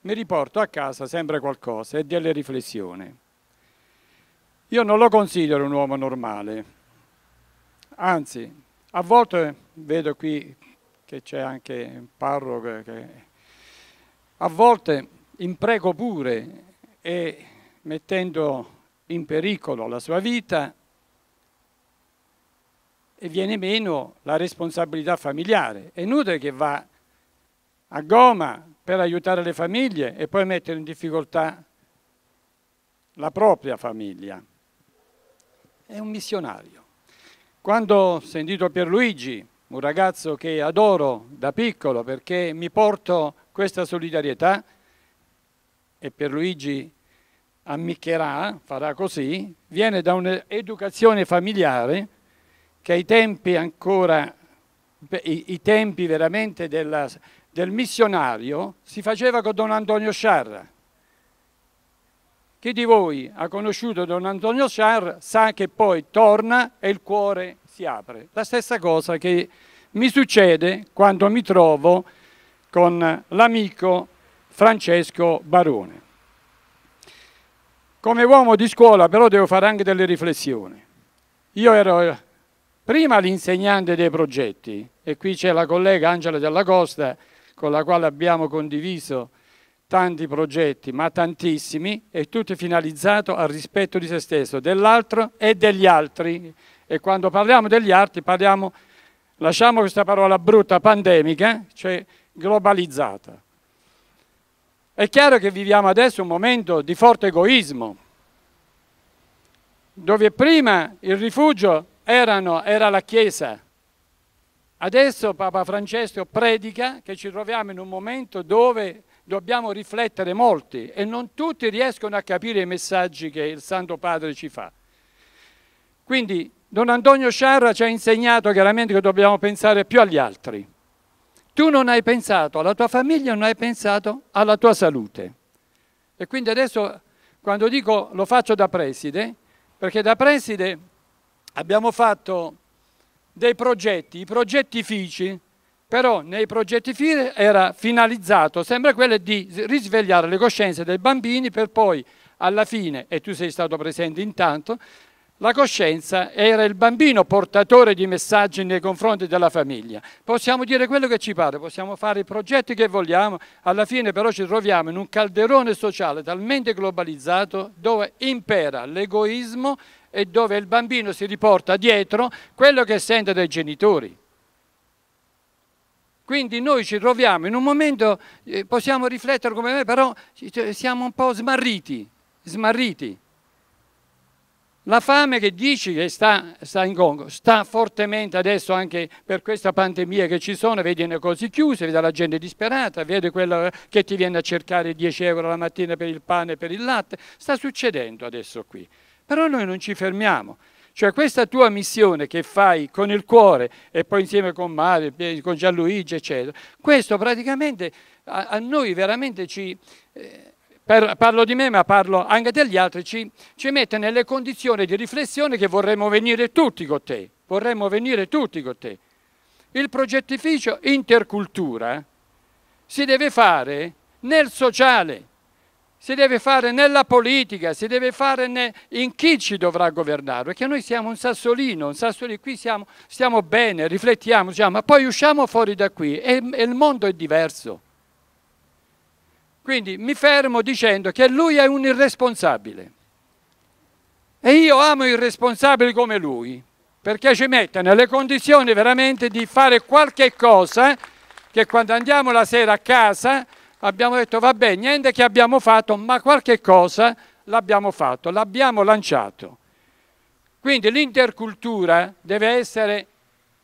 mi riporto a casa sempre qualcosa e delle riflessioni. Io non lo considero un uomo normale, anzi, a volte vedo qui che c'è anche un parroco che a volte impreco pure e mettendo in pericolo la sua vita e viene meno la responsabilità familiare. È inutile che va a goma per aiutare le famiglie e poi mettere in difficoltà la propria famiglia. È un missionario. Quando ho sentito Pierluigi, un ragazzo che adoro da piccolo perché mi porto questa solidarietà, e Pierluigi ammiccherà, farà così, viene da un'educazione familiare che ai tempi ancora, i, i tempi veramente della, del missionario si faceva con Don Antonio Sciarra. Chi di voi ha conosciuto Don Antonio Sciarra sa che poi torna e il cuore si apre. La stessa cosa che mi succede quando mi trovo con l'amico Francesco Barone come uomo di scuola però devo fare anche delle riflessioni. Io ero eh, prima l'insegnante dei progetti e qui c'è la collega Angela Della Costa con la quale abbiamo condiviso tanti progetti, ma tantissimi, e tutto finalizzato al rispetto di se stesso, dell'altro e degli altri. E quando parliamo degli altri parliamo, lasciamo questa parola brutta pandemica, cioè globalizzata. È chiaro che viviamo adesso un momento di forte egoismo, dove prima il rifugio erano, era la Chiesa. Adesso Papa Francesco predica che ci troviamo in un momento dove dobbiamo riflettere molti e non tutti riescono a capire i messaggi che il Santo Padre ci fa. Quindi Don Antonio Sciarra ci ha insegnato chiaramente che dobbiamo pensare più agli altri. Tu non hai pensato alla tua famiglia, non hai pensato alla tua salute. E quindi adesso quando dico lo faccio da preside, perché da preside abbiamo fatto dei progetti, i progetti progettifici, però nei progetti progettifici era finalizzato sempre quello di risvegliare le coscienze dei bambini per poi alla fine, e tu sei stato presente intanto, la coscienza era il bambino portatore di messaggi nei confronti della famiglia. Possiamo dire quello che ci pare, possiamo fare i progetti che vogliamo, alla fine però ci troviamo in un calderone sociale talmente globalizzato dove impera l'egoismo e dove il bambino si riporta dietro quello che sente dai genitori. Quindi noi ci troviamo in un momento, eh, possiamo riflettere come me, però cioè, siamo un po' smarriti, smarriti. La fame che dici che sta, sta, in Congo sta fortemente adesso anche per questa pandemia che ci sono, vedi le cose chiuse, vedi la gente disperata, vedi quella che ti viene a cercare 10 euro la mattina per il pane e per il latte, sta succedendo adesso qui. Però noi non ci fermiamo. Cioè questa tua missione che fai con il cuore e poi insieme con Mario, eh, con Gianluigi, eccetera, questo praticamente a, a noi veramente ci... Eh, per, parlo di me ma parlo anche degli altri, ci, ci mette nelle condizioni di riflessione che vorremmo venire tutti con te, vorremmo venire tutti con te. Il progettificio intercultura si deve fare nel sociale, si deve fare nella politica, si deve fare in chi ci dovrà governare, perché noi siamo un sassolino, un sassolino, qui siamo, stiamo bene, riflettiamo, diciamo, ma poi usciamo fuori da qui e, e il mondo è diverso. Quindi mi fermo dicendo che lui è un irresponsabile. E io amo i responsabili come lui, perché ci mette nelle condizioni veramente di fare qualche cosa eh, che quando andiamo la sera a casa abbiamo detto vabbè, niente che abbiamo fatto, ma qualche cosa l'abbiamo fatto, l'abbiamo lanciato. Quindi l'intercultura deve essere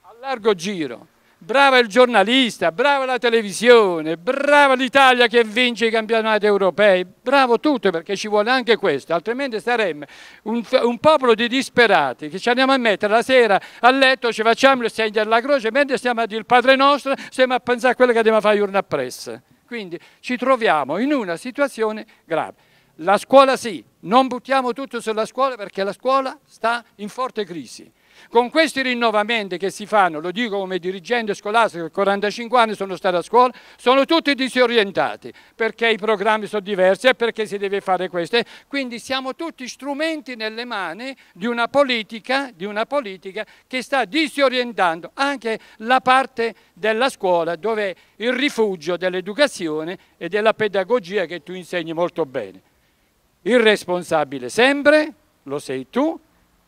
a largo giro, brava il giornalista, brava la televisione, brava l'Italia che vince i campionati europei, bravo tutto perché ci vuole anche questo, altrimenti saremmo un, un popolo di disperati che ci andiamo a mettere la sera a letto, ci facciamo il segno della croce, mentre stiamo a dire il Padre nostro, stiamo a pensare a quello che dobbiamo fare giorno appresso. Quindi ci troviamo in una situazione grave. La scuola sì, non buttiamo tutto sulla scuola perché la scuola sta in forte crisi. Con questi rinnovamenti che si fanno, lo dico come dirigente scolastico, 45 anni sono stato a scuola, sono tutti disorientati perché i programmi sono diversi e perché si deve fare questo. Quindi siamo tutti strumenti nelle mani di una politica, di una politica che sta disorientando anche la parte della scuola dove è il rifugio dell'educazione e della pedagogia che tu insegni molto bene. Il responsabile sempre, lo sei tu,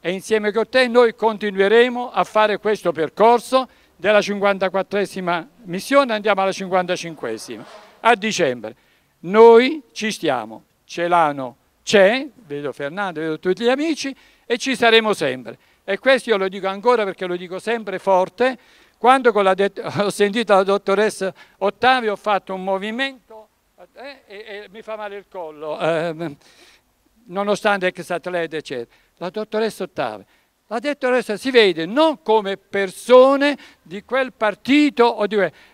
e insieme con te noi continueremo a fare questo percorso della 54esima missione, andiamo alla 55esima, a dicembre. Noi ci stiamo, Celano c'è, vedo Fernando, vedo tutti gli amici e ci saremo sempre. E questo io lo dico ancora perché lo dico sempre forte, quando ho sentito la dottoressa Ottavio ho fatto un movimento eh, e, e, mi fa male il collo, eh, nonostante ex atleta eccetera la dottoressa Ottave. La dottoressa si vede non come persone di quel partito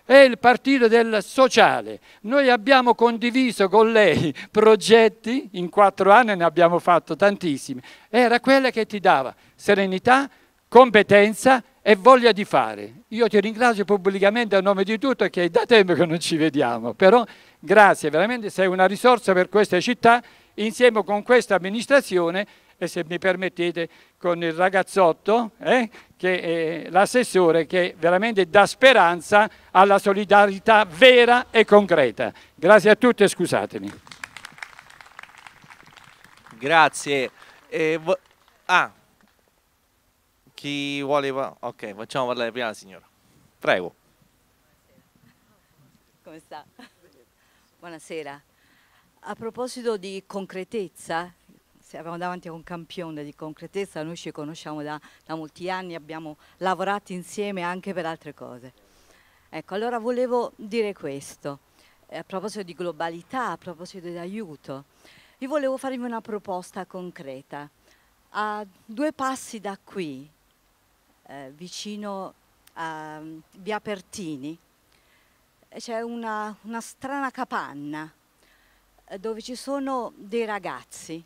è il partito del sociale. Noi abbiamo condiviso con lei progetti, in quattro anni ne abbiamo fatto tantissimi, era quella che ti dava serenità, competenza e voglia di fare. Io ti ringrazio pubblicamente a nome di tutto che è da tempo che non ci vediamo, però grazie, veramente sei una risorsa per questa città insieme con questa amministrazione e se mi permettete con il ragazzotto, eh, che l'assessore che veramente dà speranza alla solidarietà vera e concreta. Grazie a tutti e scusatemi. Grazie. Eh, ah, chi vuole... Ok, facciamo parlare prima la signora. Prego. Come sta? Buonasera. A proposito di concretezza, avevamo davanti a un campione di concretezza, noi ci conosciamo da, da molti anni, abbiamo lavorato insieme anche per altre cose. Ecco, allora volevo dire questo, eh, a proposito di globalità, a proposito di aiuto, io volevo farvi una proposta concreta. A due passi da qui, eh, vicino a mm, Via Pertini, eh, c'è una, una strana capanna eh, dove ci sono dei ragazzi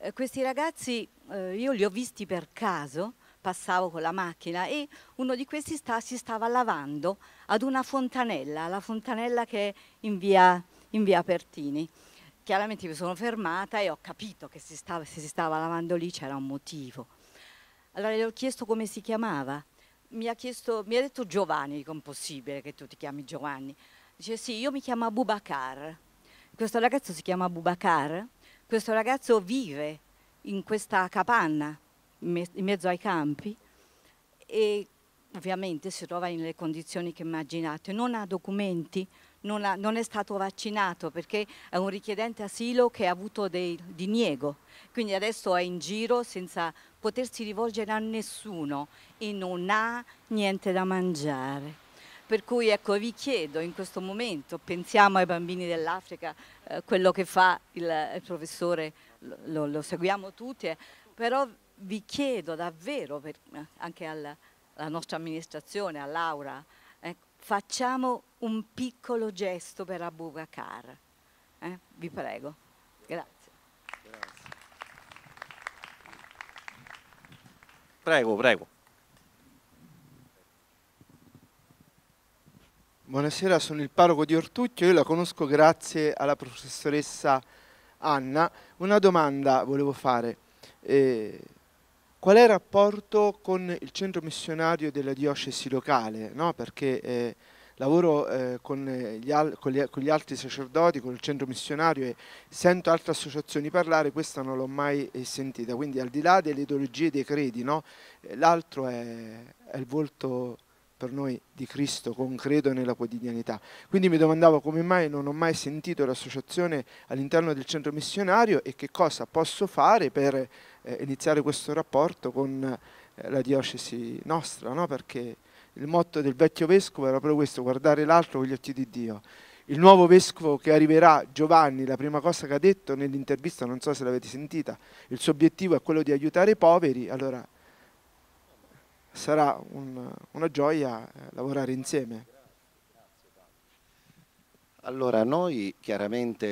eh, questi ragazzi eh, io li ho visti per caso, passavo con la macchina e uno di questi sta, si stava lavando ad una fontanella, la fontanella che è in via, in via Pertini. Chiaramente mi sono fermata e ho capito che si stava, se si stava lavando lì c'era un motivo. Allora gli ho chiesto come si chiamava. Mi ha, chiesto, mi ha detto Giovanni, dico impossibile che tu ti chiami Giovanni. Dice sì, io mi chiamo Bubacar. Questo ragazzo si chiama Bubacar questo ragazzo vive in questa capanna in mezzo ai campi e ovviamente si trova nelle condizioni che immaginate, non ha documenti, non, ha, non, è stato vaccinato perché è un richiedente asilo che ha avuto dei diniego, quindi adesso è in giro senza potersi rivolgere a nessuno e non ha niente da mangiare. Per cui ecco, vi chiedo in questo momento, pensiamo ai bambini dell'Africa, eh, quello che fa il, il professore lo, lo, seguiamo tutti, eh, però vi chiedo davvero, per, anche alla, alla, nostra amministrazione, a Laura, eh, facciamo un piccolo gesto per Abubakar. Eh? Vi prego. Grazie. Prego, prego. Buonasera, sono il parroco di Ortucchio, io la conosco grazie alla professoressa Anna. Una domanda volevo fare. Eh, qual è il rapporto con il centro missionario della diocesi locale? No? Perché eh, lavoro eh, con, gli con, gli con, gli altri sacerdoti, con il centro missionario e sento altre associazioni parlare, questa non l'ho mai eh, sentita. Quindi al di là delle ideologie e dei credi, no? Eh, l'altro è, è il volto per noi di Cristo concreto nella quotidianità. Quindi mi domandavo come mai non ho mai sentito l'associazione all'interno del centro missionario e che cosa posso fare per eh, iniziare questo rapporto con eh, la diocesi nostra, no? perché il motto del vecchio vescovo era proprio questo, guardare l'altro con gli occhi di Dio. Il nuovo vescovo che arriverà, Giovanni, la prima cosa che ha detto nell'intervista, non so se l'avete sentita, il suo obiettivo è quello di aiutare i poveri, allora sarà un, una gioia eh, lavorare insieme. Allora noi chiaramente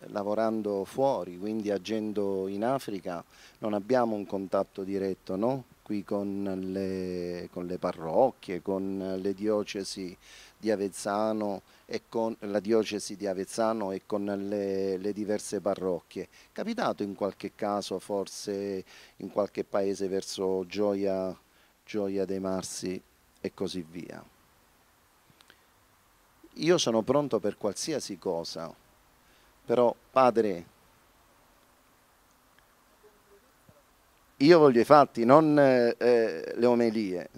eh, lavorando fuori, quindi agendo in Africa, non abbiamo un contatto diretto no? qui con le, con le, parrocchie, con le diocesi di Avezzano e con la diocesi di Avezzano e con le, le diverse parrocchie. Capitato in qualche caso, forse in qualche paese verso Gioia Gioia dei Marsi e così via. Io sono pronto per qualsiasi cosa, però padre, io voglio i fatti, non eh, eh le omelie.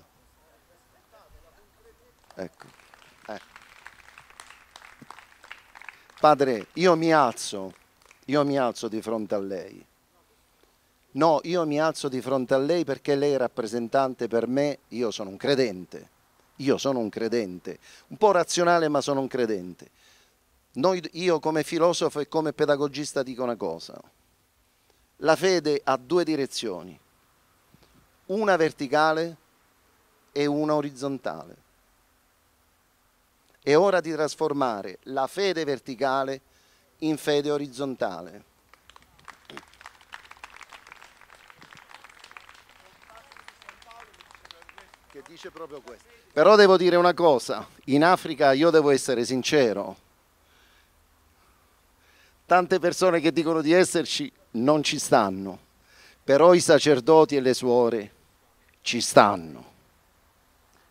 Ecco. Eh. Padre, io mi alzo, io mi alzo di fronte a lei. No, io mi alzo di fronte a lei perché lei è rappresentante per me, io sono un credente. Io sono un credente, un po' razionale ma sono un credente. Noi, io come filosofo e come pedagogista dico una cosa. La fede ha due direzioni, una verticale e una orizzontale. È ora di trasformare la fede verticale in fede orizzontale. dice proprio questo. Però devo dire una cosa, in Africa io devo essere sincero, tante persone che dicono di esserci non ci stanno, però i sacerdoti e le suore ci stanno,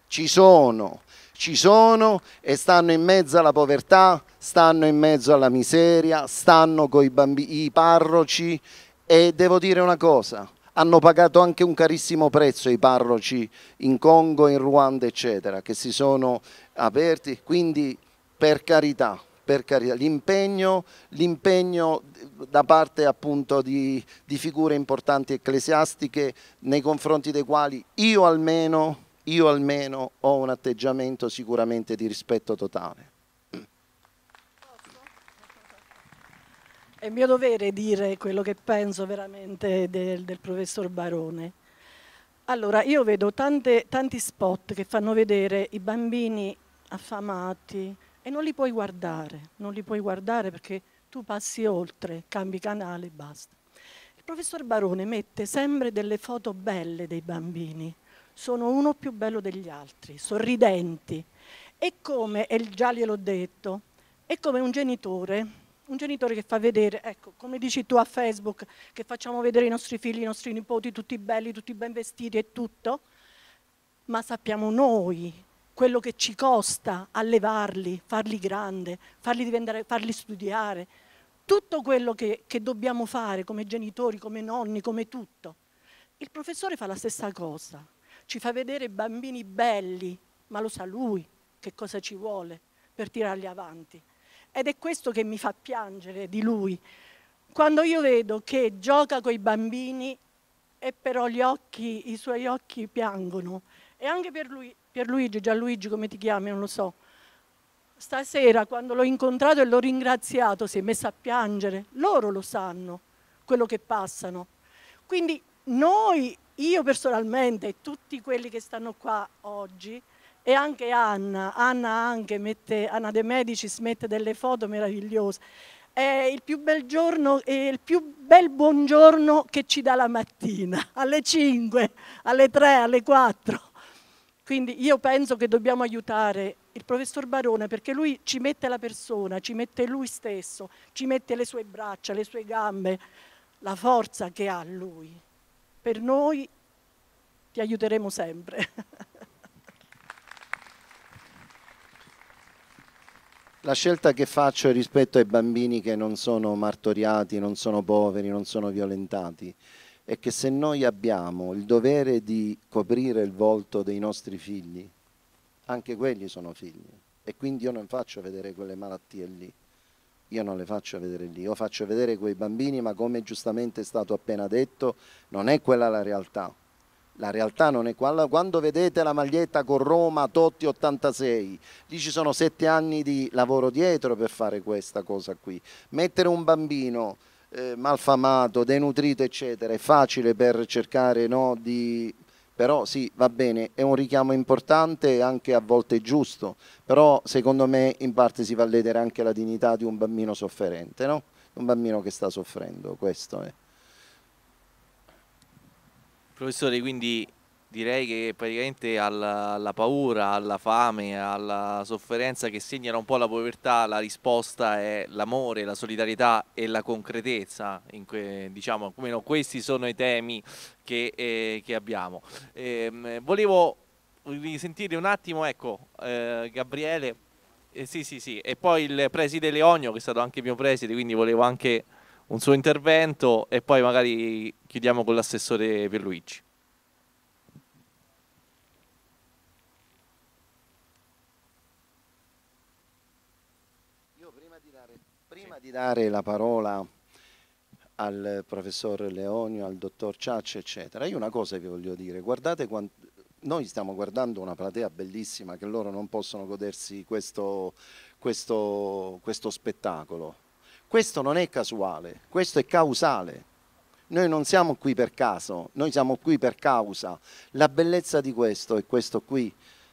ci sono, ci sono e stanno in mezzo alla povertà, stanno in mezzo alla miseria, stanno con i parroci e devo dire una cosa, hanno pagato anche un carissimo prezzo i parroci in Congo, in Ruanda, eccetera, che si sono aperti. Quindi, per carità, per carità, l'impegno, da parte appunto di, di, figure importanti ecclesiastiche nei confronti dei quali io almeno, io almeno ho un atteggiamento sicuramente di rispetto totale. È mio dovere dire quello che penso veramente del, del professor Barone. Allora, io vedo tante, tanti spot che fanno vedere i bambini affamati e non li puoi guardare, non li puoi guardare perché tu passi oltre, cambi canale e basta. Il professor Barone mette sempre delle foto belle dei bambini, sono uno più bello degli altri, sorridenti. E come, e già gliel'ho detto, è come un genitore un genitore che fa vedere, ecco, come dici tu a Facebook, che facciamo vedere i nostri figli, i nostri nipoti, tutti belli, tutti ben vestiti e tutto, ma sappiamo noi quello che ci costa allevarli, farli grande, farli, farli studiare, tutto quello che, che dobbiamo fare come genitori, come nonni, come tutto. Il professore fa la stessa cosa, ci fa vedere bambini belli, ma lo sa lui che cosa ci vuole per tirarli avanti. Ed è questo che mi fa piangere di lui. Quando io vedo che gioca con i bambini e però occhi, i suoi occhi piangono. E anche per lui, per Luigi, Gianluigi come ti chiami, non lo so. Stasera quando l'ho incontrato e l'ho ringraziato si è messa a piangere. Loro lo sanno, quello che passano. Quindi noi, io personalmente e tutti quelli che stanno qua oggi, e anche Anna, Anna, anche mette, Anna De Medicis mette delle foto meravigliose. È il più bel giorno e il più bel buongiorno che ci dà la mattina, alle 5, alle 3, alle 4. Quindi io penso che dobbiamo aiutare il professor Barone perché lui ci mette la persona, ci mette lui stesso, ci mette le sue braccia, le sue gambe, la forza che ha lui. Per noi ti aiuteremo sempre. La scelta che faccio rispetto ai bambini che non sono martoriati, non sono poveri, non sono violentati, è che se noi abbiamo il dovere di coprire il volto dei nostri figli, anche quelli sono figli, e quindi io non faccio vedere quelle malattie lì, io non le faccio vedere lì, io faccio vedere quei bambini, ma come giustamente è stato appena detto, non è quella la realtà. La realtà non è quella. Quando vedete la maglietta con Roma Totti 86, lì ci sono sette anni di lavoro dietro per fare questa cosa qui. Mettere un bambino eh, malfamato, denutrito, eccetera, è facile per cercare no, di... Però sì, va bene, è un richiamo importante e anche a volte giusto, però secondo me in parte si va a ledere anche la dignità di un bambino sofferente, no? un bambino che sta soffrendo, questo è. Professore, quindi direi che praticamente alla, alla, paura, alla fame, alla sofferenza che segnano un po' la povertà, la risposta è l'amore, la solidarietà e la concretezza. Que, diciamo, almeno questi sono i temi che, eh, che abbiamo. Eh, volevo risentire un attimo, ecco, eh, Gabriele. Eh, sì, sì, sì, e poi il preside Leonio, che è stato anche mio preside, quindi volevo anche un suo intervento e poi magari chiudiamo con l'assessore Pierluigi. Io prima di dare, prima sì. di dare la parola al professor Leonio, al dottor Ciacci, eccetera. Io una cosa vi voglio dire, guardate quanto... Noi stiamo guardando una platea bellissima che loro non possono godersi questo, questo, questo spettacolo. Questo non è casuale, questo è causale. Noi non siamo qui per caso, noi siamo qui per causa. La bellezza di questo è questo qui.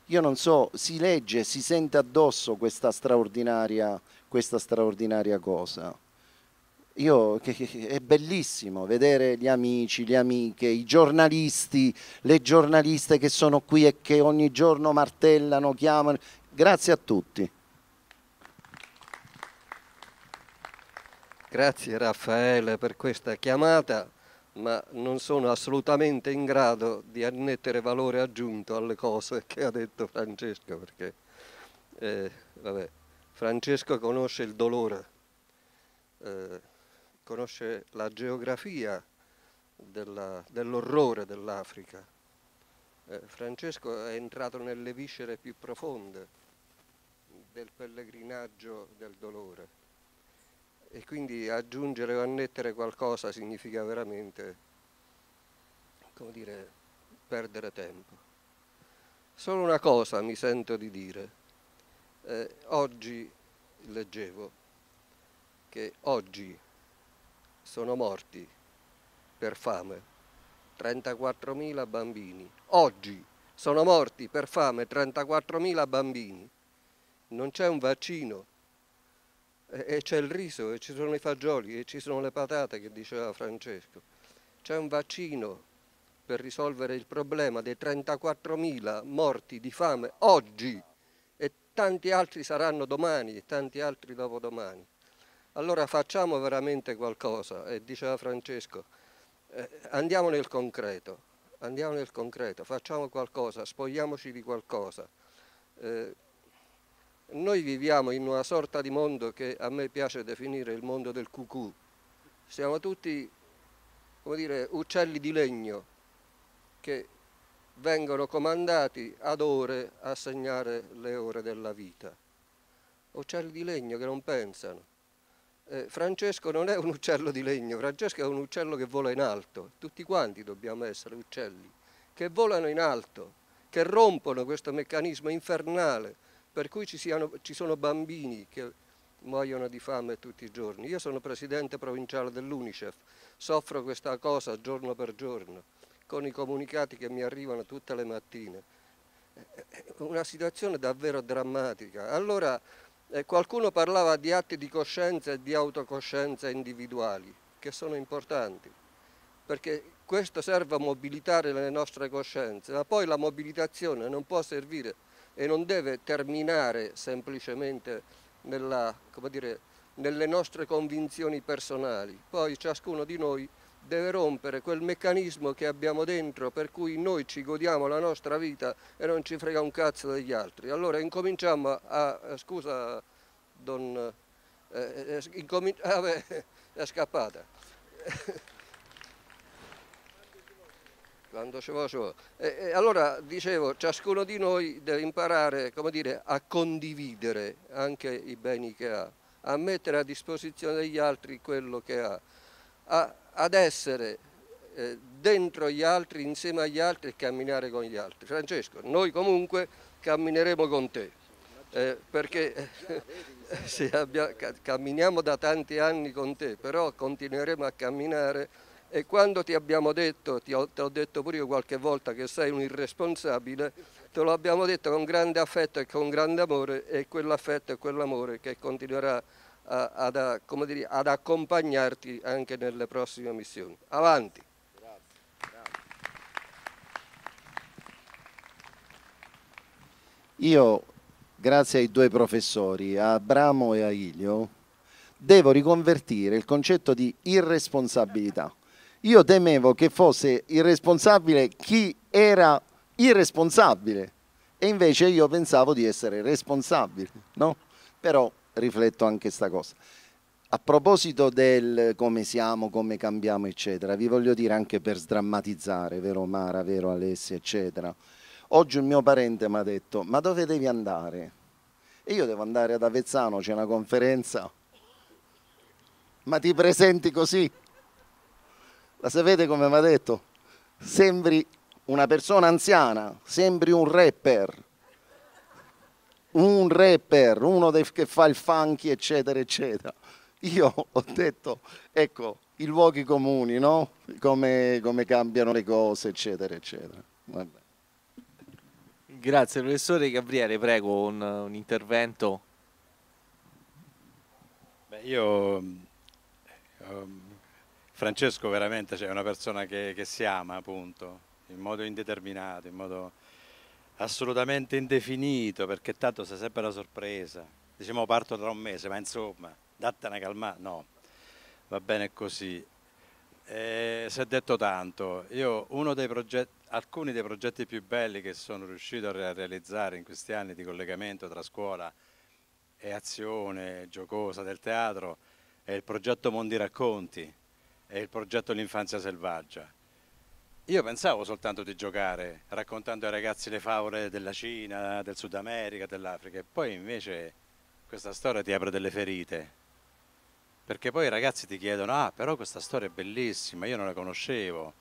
Io non so, si legge, si sente addosso questa straordinaria, questa straordinaria cosa. Io, è bellissimo vedere gli amici, le amiche, i giornalisti, le giornaliste che sono qui e che ogni giorno martellano, chiamano. Grazie a tutti. Grazie Raffaele per questa chiamata, ma non sono assolutamente in grado di annettere valore aggiunto alle cose che ha detto Francesco, perché eh, vabbè, Francesco conosce il dolore, eh, conosce la geografia dell'orrore dell'Africa. Eh, Francesco è entrato nelle viscere più profonde del pellegrinaggio del dolore e quindi aggiungere o annettere qualcosa significa veramente, come dire, perdere tempo. Solo una cosa mi sento di dire. Eh, oggi leggevo che oggi sono morti per fame 34.000 bambini. Oggi sono morti per fame 34.000 bambini. Non c'è un vaccino e c'è il riso, e ci sono i fagioli, e ci sono le patate che diceva Francesco. C'è un vaccino per risolvere il problema dei 34.000 morti di fame oggi e tanti altri saranno domani e tanti altri dopodomani. Allora facciamo veramente qualcosa e diceva Francesco, eh, andiamo nel concreto, andiamo nel concreto, facciamo qualcosa, spogliamoci di qualcosa. Eh, noi viviamo in una sorta di mondo che a me piace definire il mondo del cucù. Siamo tutti, come dire, uccelli di legno che vengono comandati ad ore a segnare le ore della vita. Uccelli di legno che non pensano. Eh, Francesco non è un uccello di legno, Francesco è un uccello che vola in alto. Tutti quanti dobbiamo essere uccelli che volano in alto, che rompono questo meccanismo infernale per cui ci, siano, ci sono bambini che muoiono di fame tutti i giorni. Io sono presidente provinciale dell'Unicef, soffro questa cosa giorno per giorno, con i comunicati che mi arrivano tutte le mattine. Una situazione davvero drammatica. Allora eh, qualcuno parlava di atti di coscienza e di autocoscienza individuali, che sono importanti, perché questo serve a mobilitare le nostre coscienze, ma poi la mobilitazione non può servire e non deve terminare semplicemente nella, dire, nelle nostre convinzioni personali. Poi ciascuno di noi deve rompere quel meccanismo che abbiamo dentro per cui noi ci godiamo la nostra vita e non ci frega un cazzo degli altri. Allora incominciamo a... Eh, scusa, don... Eh, eh, eh incomin- ah, beh, è scappata quando ce facevo. E, e, allora dicevo, ciascuno di noi deve imparare come dire, a condividere anche i beni che ha, a mettere a disposizione degli altri quello che ha, a, ad essere eh, dentro gli altri, insieme agli altri e camminare con gli altri. Francesco, noi comunque cammineremo con te. Eh, perché eh, abbia, camminiamo da tanti anni con te, però continueremo a camminare e quando ti abbiamo detto, ti ho, te l'ho detto pure io qualche volta che sei un irresponsabile, te lo abbiamo detto con grande affetto e con grande amore e quell'affetto e quell'amore che continuerà a, ad, dire, ad accompagnarti anche nelle prossime missioni. Avanti! Io, grazie ai due professori, a Abramo e a Ilio, devo riconvertire il concetto di irresponsabilità io temevo che fosse irresponsabile chi era irresponsabile e invece io pensavo di essere responsabile, no? Però rifletto anche questa cosa. A proposito del come siamo, come cambiamo, eccetera, vi voglio dire anche per sdrammatizzare, vero Mara, vero Alessia, eccetera. Oggi un mio parente mi ha detto, ma dove devi andare? E io devo andare ad Avezzano, c'è una conferenza. Ma ti presenti così? la sapete come mi ha detto? Sembri una persona anziana, sembri un rapper, un rapper, uno che fa il funky, eccetera, eccetera. Io ho detto, ecco, i luoghi comuni, no? Come, come cambiano le cose, eccetera, eccetera. Vabbè. Grazie professore Gabriele, prego un, un intervento. Beh, io um, Francesco veramente cioè, è una persona che, che si ama, appunto, in modo indeterminato, in modo assolutamente indefinito, perché tanto sei sempre la sorpresa. Diciamo parto tra un mese, ma insomma, datta una calmata, no, va bene così. Eh, si è detto tanto, io uno dei progetti, alcuni dei progetti più belli che sono riuscito a realizzare in questi anni di collegamento tra scuola e azione giocosa del teatro è il progetto Mondi Racconti, e il progetto L'infanzia selvaggia. Io pensavo soltanto di giocare, raccontando ai ragazzi le favole della Cina, del Sud America, dell'Africa, e poi invece questa storia ti apre delle ferite, perché poi i ragazzi ti chiedono, ah però questa storia è bellissima, io non la conoscevo.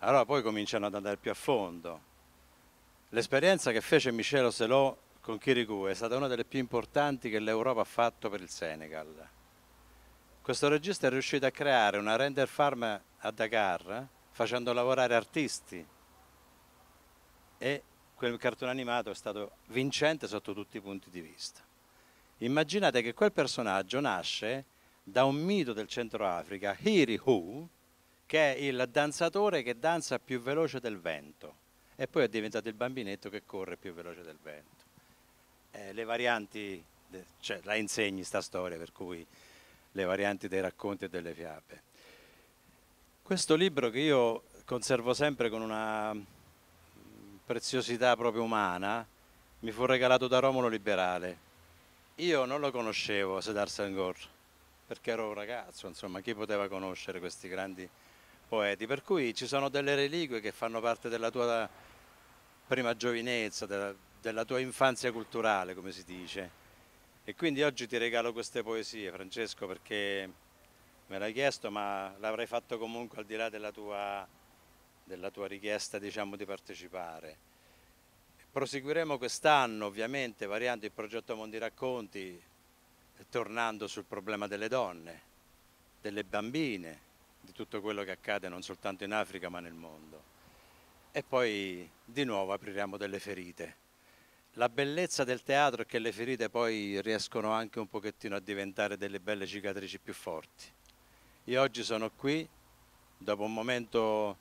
Allora poi cominciano ad andare più a fondo. L'esperienza che fece Michel Ocelot con Kirikou è stata una delle più importanti che l'Europa ha fatto per il Senegal. Questo regista è riuscito a creare una render farm a Dakar facendo lavorare artisti e quel cartone animato è stato vincente sotto tutti i punti di vista. Immaginate che quel personaggio nasce da un mito del Centro Africa, Hiri Hu, che è il danzatore che danza più veloce del vento e poi è diventato il bambinetto che corre più veloce del vento. Eh, le varianti, cioè, la insegni sta storia, per cui le varianti dei racconti e delle fiabe. Questo libro che io conservo sempre con una mm, preziosità proprio umana, mi fu regalato da Romolo Liberale. Io non lo conoscevo, Sedar Senghor, perché ero un ragazzo, insomma, chi poteva conoscere questi grandi poeti? Per cui ci sono delle reliquie che fanno parte della tua prima giovinezza, della, della tua infanzia culturale, come si dice e quindi oggi ti regalo queste poesie, Francesco, perché me l'hai chiesto, ma l'avrei fatto comunque al di là della tua, della tua richiesta diciamo, di partecipare. Proseguiremo quest'anno, ovviamente, variando il progetto Mondi Racconti, tornando sul problema delle donne, delle bambine, di tutto quello che accade non soltanto in Africa ma nel mondo. E poi di nuovo apriremo delle ferite. La bellezza del teatro è che le ferite poi riescono anche un pochettino a diventare delle belle cicatrici più forti. Io oggi sono qui dopo un momento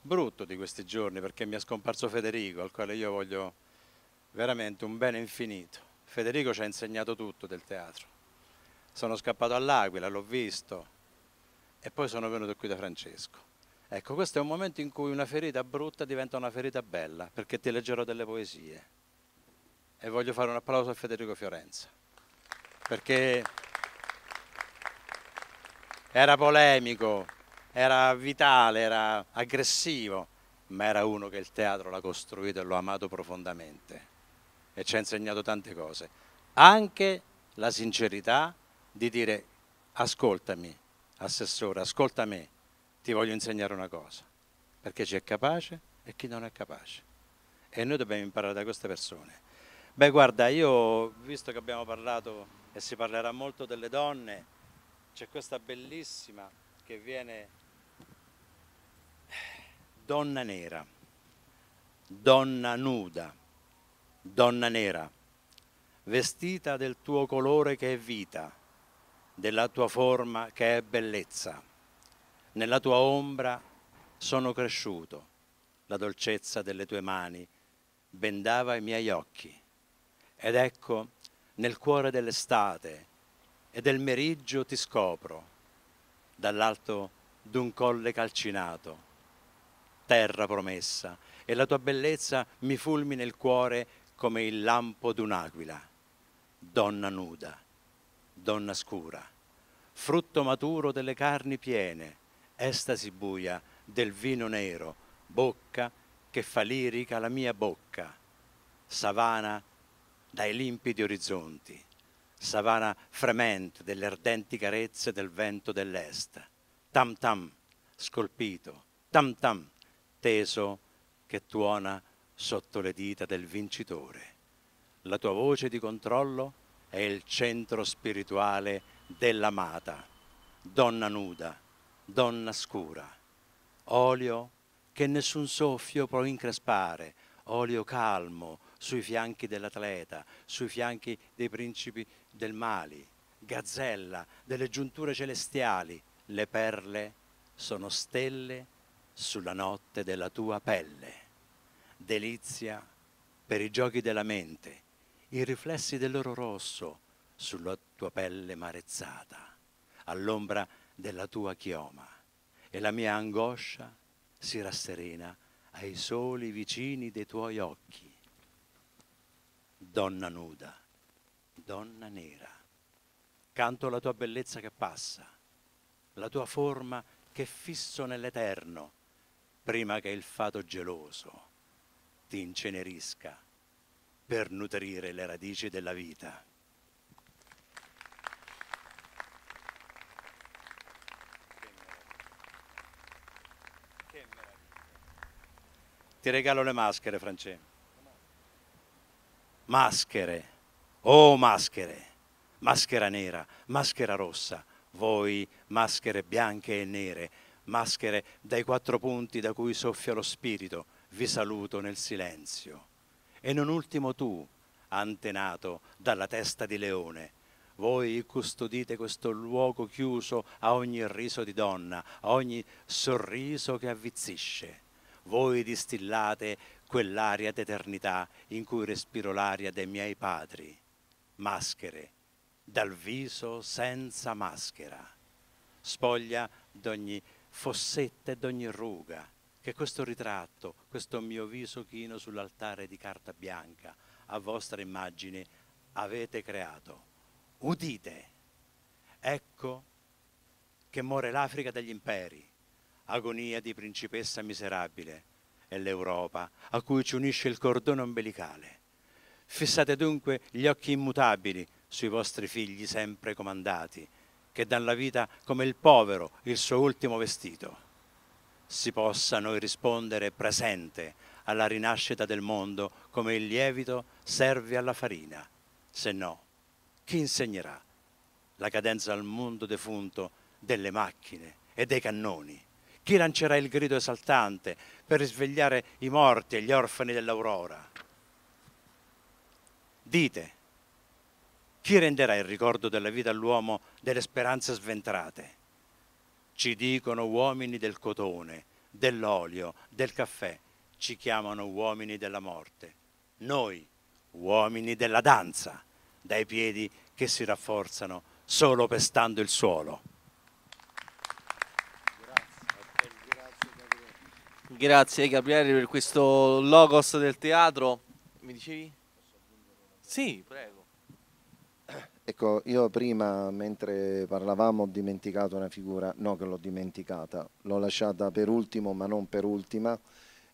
brutto di questi giorni perché mi è scomparso Federico, al quale io voglio veramente un bene infinito. Federico ci ha insegnato tutto del teatro. Sono scappato all'Aquila, l'ho visto e poi sono venuto qui da Francesco. Ecco, questo è un momento in cui una ferita brutta diventa una ferita bella, perché ti leggerò delle poesie e voglio fare un applauso a Federico Fiorenza, perché era polemico, era vitale, era aggressivo, ma era uno che il teatro l'ha costruito e l'ho amato profondamente e ci ha insegnato tante cose, anche la sincerità di dire ascoltami, assessore, ascolta me, ti voglio insegnare una cosa, perché chi è capace e chi non è capace. E noi dobbiamo imparare da queste persone Beh, guarda, io visto che abbiamo parlato e si parlerà molto delle donne, c'è questa bellissima che viene donna nera, donna nuda, donna nera, vestita del tuo colore che è vita, della tua forma che è bellezza. Nella tua ombra sono cresciuto, la dolcezza delle tue mani bendava i miei occhi ed ecco, nel cuore dell'estate e del meriggio ti scopro, dall'alto d'un colle calcinato, terra promessa, e la tua bellezza mi fulmina il cuore come il lampo d'un'aquila, donna nuda, donna scura, frutto maturo delle carni piene, estasi buia del vino nero, bocca che fa lirica la mia bocca, savana dai limpidi orizzonti, savana fremente delle ardenti carezze del vento dell'est. Tam tam, scolpito, tam tam, teso che tuona sotto le dita del vincitore. La tua voce di controllo è il centro spirituale dell'amata, donna nuda, donna scura, olio che nessun soffio può increspare, olio calmo, sui fianchi dell'atleta, sui fianchi dei principi del Mali, gazzella, delle giunture celestiali. Le perle sono stelle sulla notte della tua pelle. Delizia per i giochi della mente, i riflessi dell'oro rosso sulla tua pelle marezzata, all'ombra della tua chioma. E la mia angoscia si rasserena ai soli vicini dei tuoi occhi donna nuda, donna nera, canto la tua bellezza che passa, la tua forma che fisso nell'eterno, prima che il fato geloso ti incenerisca per nutrire le radici della vita. Ti regalo le maschere, Francesco maschere, oh maschere, maschera nera, maschera rossa, voi maschere bianche e nere, maschere dai quattro punti da cui soffia lo spirito, vi saluto nel silenzio. E non ultimo tu, antenato dalla testa di leone, voi custodite questo luogo chiuso a ogni riso di donna, a ogni sorriso che avvizzisce. Voi distillate quell'aria d'eternità in cui respiro l'aria dei miei padri, maschere, dal viso senza maschera, spoglia d'ogni fossetta e d'ogni ruga, che questo ritratto, questo mio viso chino sull'altare di carta bianca, a vostra immagine, avete creato. Udite, ecco che muore l'Africa dagli imperi, agonia di principessa miserabile, è l'Europa, a cui ci unisce il cordone ombelicale. Fissate dunque gli occhi immutabili sui vostri figli sempre comandati, che danno la vita come il povero il suo ultimo vestito. Si possa noi rispondere presente alla rinascita del mondo come il lievito serve alla farina, se no chi insegnerà la cadenza al mondo defunto delle macchine e dei cannoni? Chi lancerà il grido esaltante per risvegliare i morti e gli orfani dell'aurora? Dite, chi renderà il ricordo della vita all'uomo delle speranze sventrate? Ci dicono uomini del cotone, dell'olio, del caffè, ci chiamano uomini della morte. Noi, uomini della danza, dai piedi che si rafforzano solo pestando il suolo. Grazie Gabriele per questo logos del teatro. Mi dicevi? Sì, prego. Ecco, io prima mentre parlavamo ho dimenticato una figura, no che l'ho dimenticata, l'ho lasciata per ultimo ma non per ultima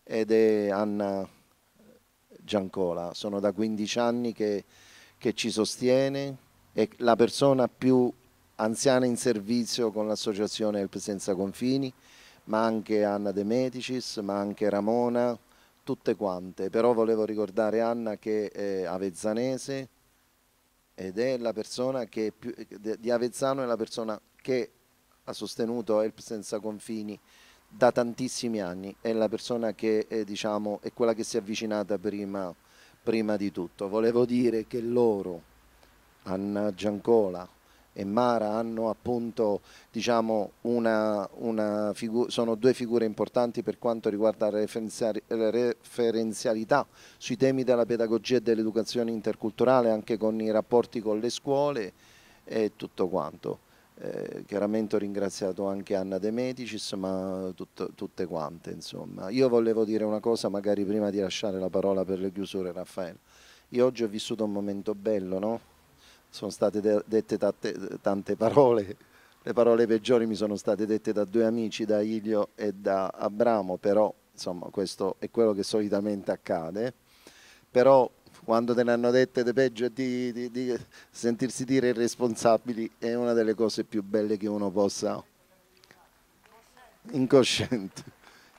ed è Anna Giancola. Sono da 15 anni che, che ci sostiene, è la persona più anziana in servizio con l'associazione Help Senza Confini ma anche Anna De Medicis, ma anche Ramona, tutte quante. Però volevo ricordare Anna che è avezzanese ed è la persona che più, di Avezzano è la persona che ha sostenuto Help Senza Confini da tantissimi anni, è la persona che è, diciamo, è quella che si è avvicinata prima, prima di tutto. Volevo dire che loro, Anna Giancola, e Mara hanno appunto diciamo, una, una sono due figure importanti per quanto riguarda la, la referenzialità sui temi della pedagogia e dell'educazione interculturale anche con i rapporti con le scuole e tutto quanto. Eh, chiaramente ho ringraziato anche Anna De Medicis ma tut tutte quante insomma. Io volevo dire una cosa magari prima di lasciare la parola per le chiusure Raffaele. Io oggi ho vissuto un momento bello, no? sono state de dette tante, tante, parole, le parole peggiori mi sono state dette da due amici, da Ilio e da Abramo, però insomma questo è quello che solitamente accade, però quando te ne hanno dette di peggio di, di, di sentirsi dire irresponsabili è una delle cose più belle che uno possa... Incosciente,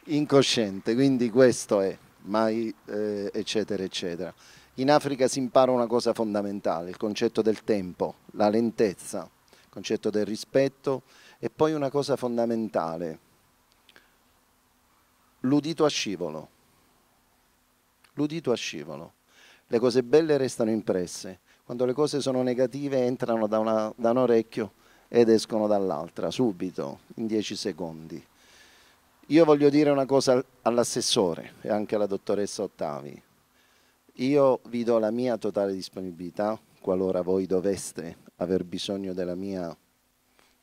incosciente, quindi questo è, mai eh, eccetera eccetera. In Africa si impara una cosa fondamentale, il concetto del tempo, la lentezza, il concetto del rispetto e poi una cosa fondamentale, l'udito a scivolo. L'udito a scivolo. Le cose belle restano impresse. Quando le cose sono negative entrano da, una, da un orecchio ed escono dall'altra, subito, in dieci secondi. Io voglio dire una cosa all'assessore e anche alla dottoressa Ottavi. Io vi do la mia totale disponibilità qualora voi doveste aver bisogno della mia,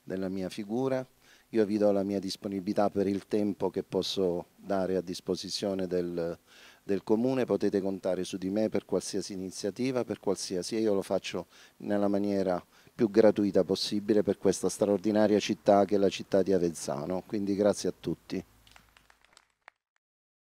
della mia figura. Io vi do la mia disponibilità per il tempo che posso dare a disposizione del, del comune, potete contare su di me per qualsiasi iniziativa, per qualsiasi, io lo faccio nella maniera più gratuita possibile per questa straordinaria città che è la città di Avezzano, quindi grazie a tutti.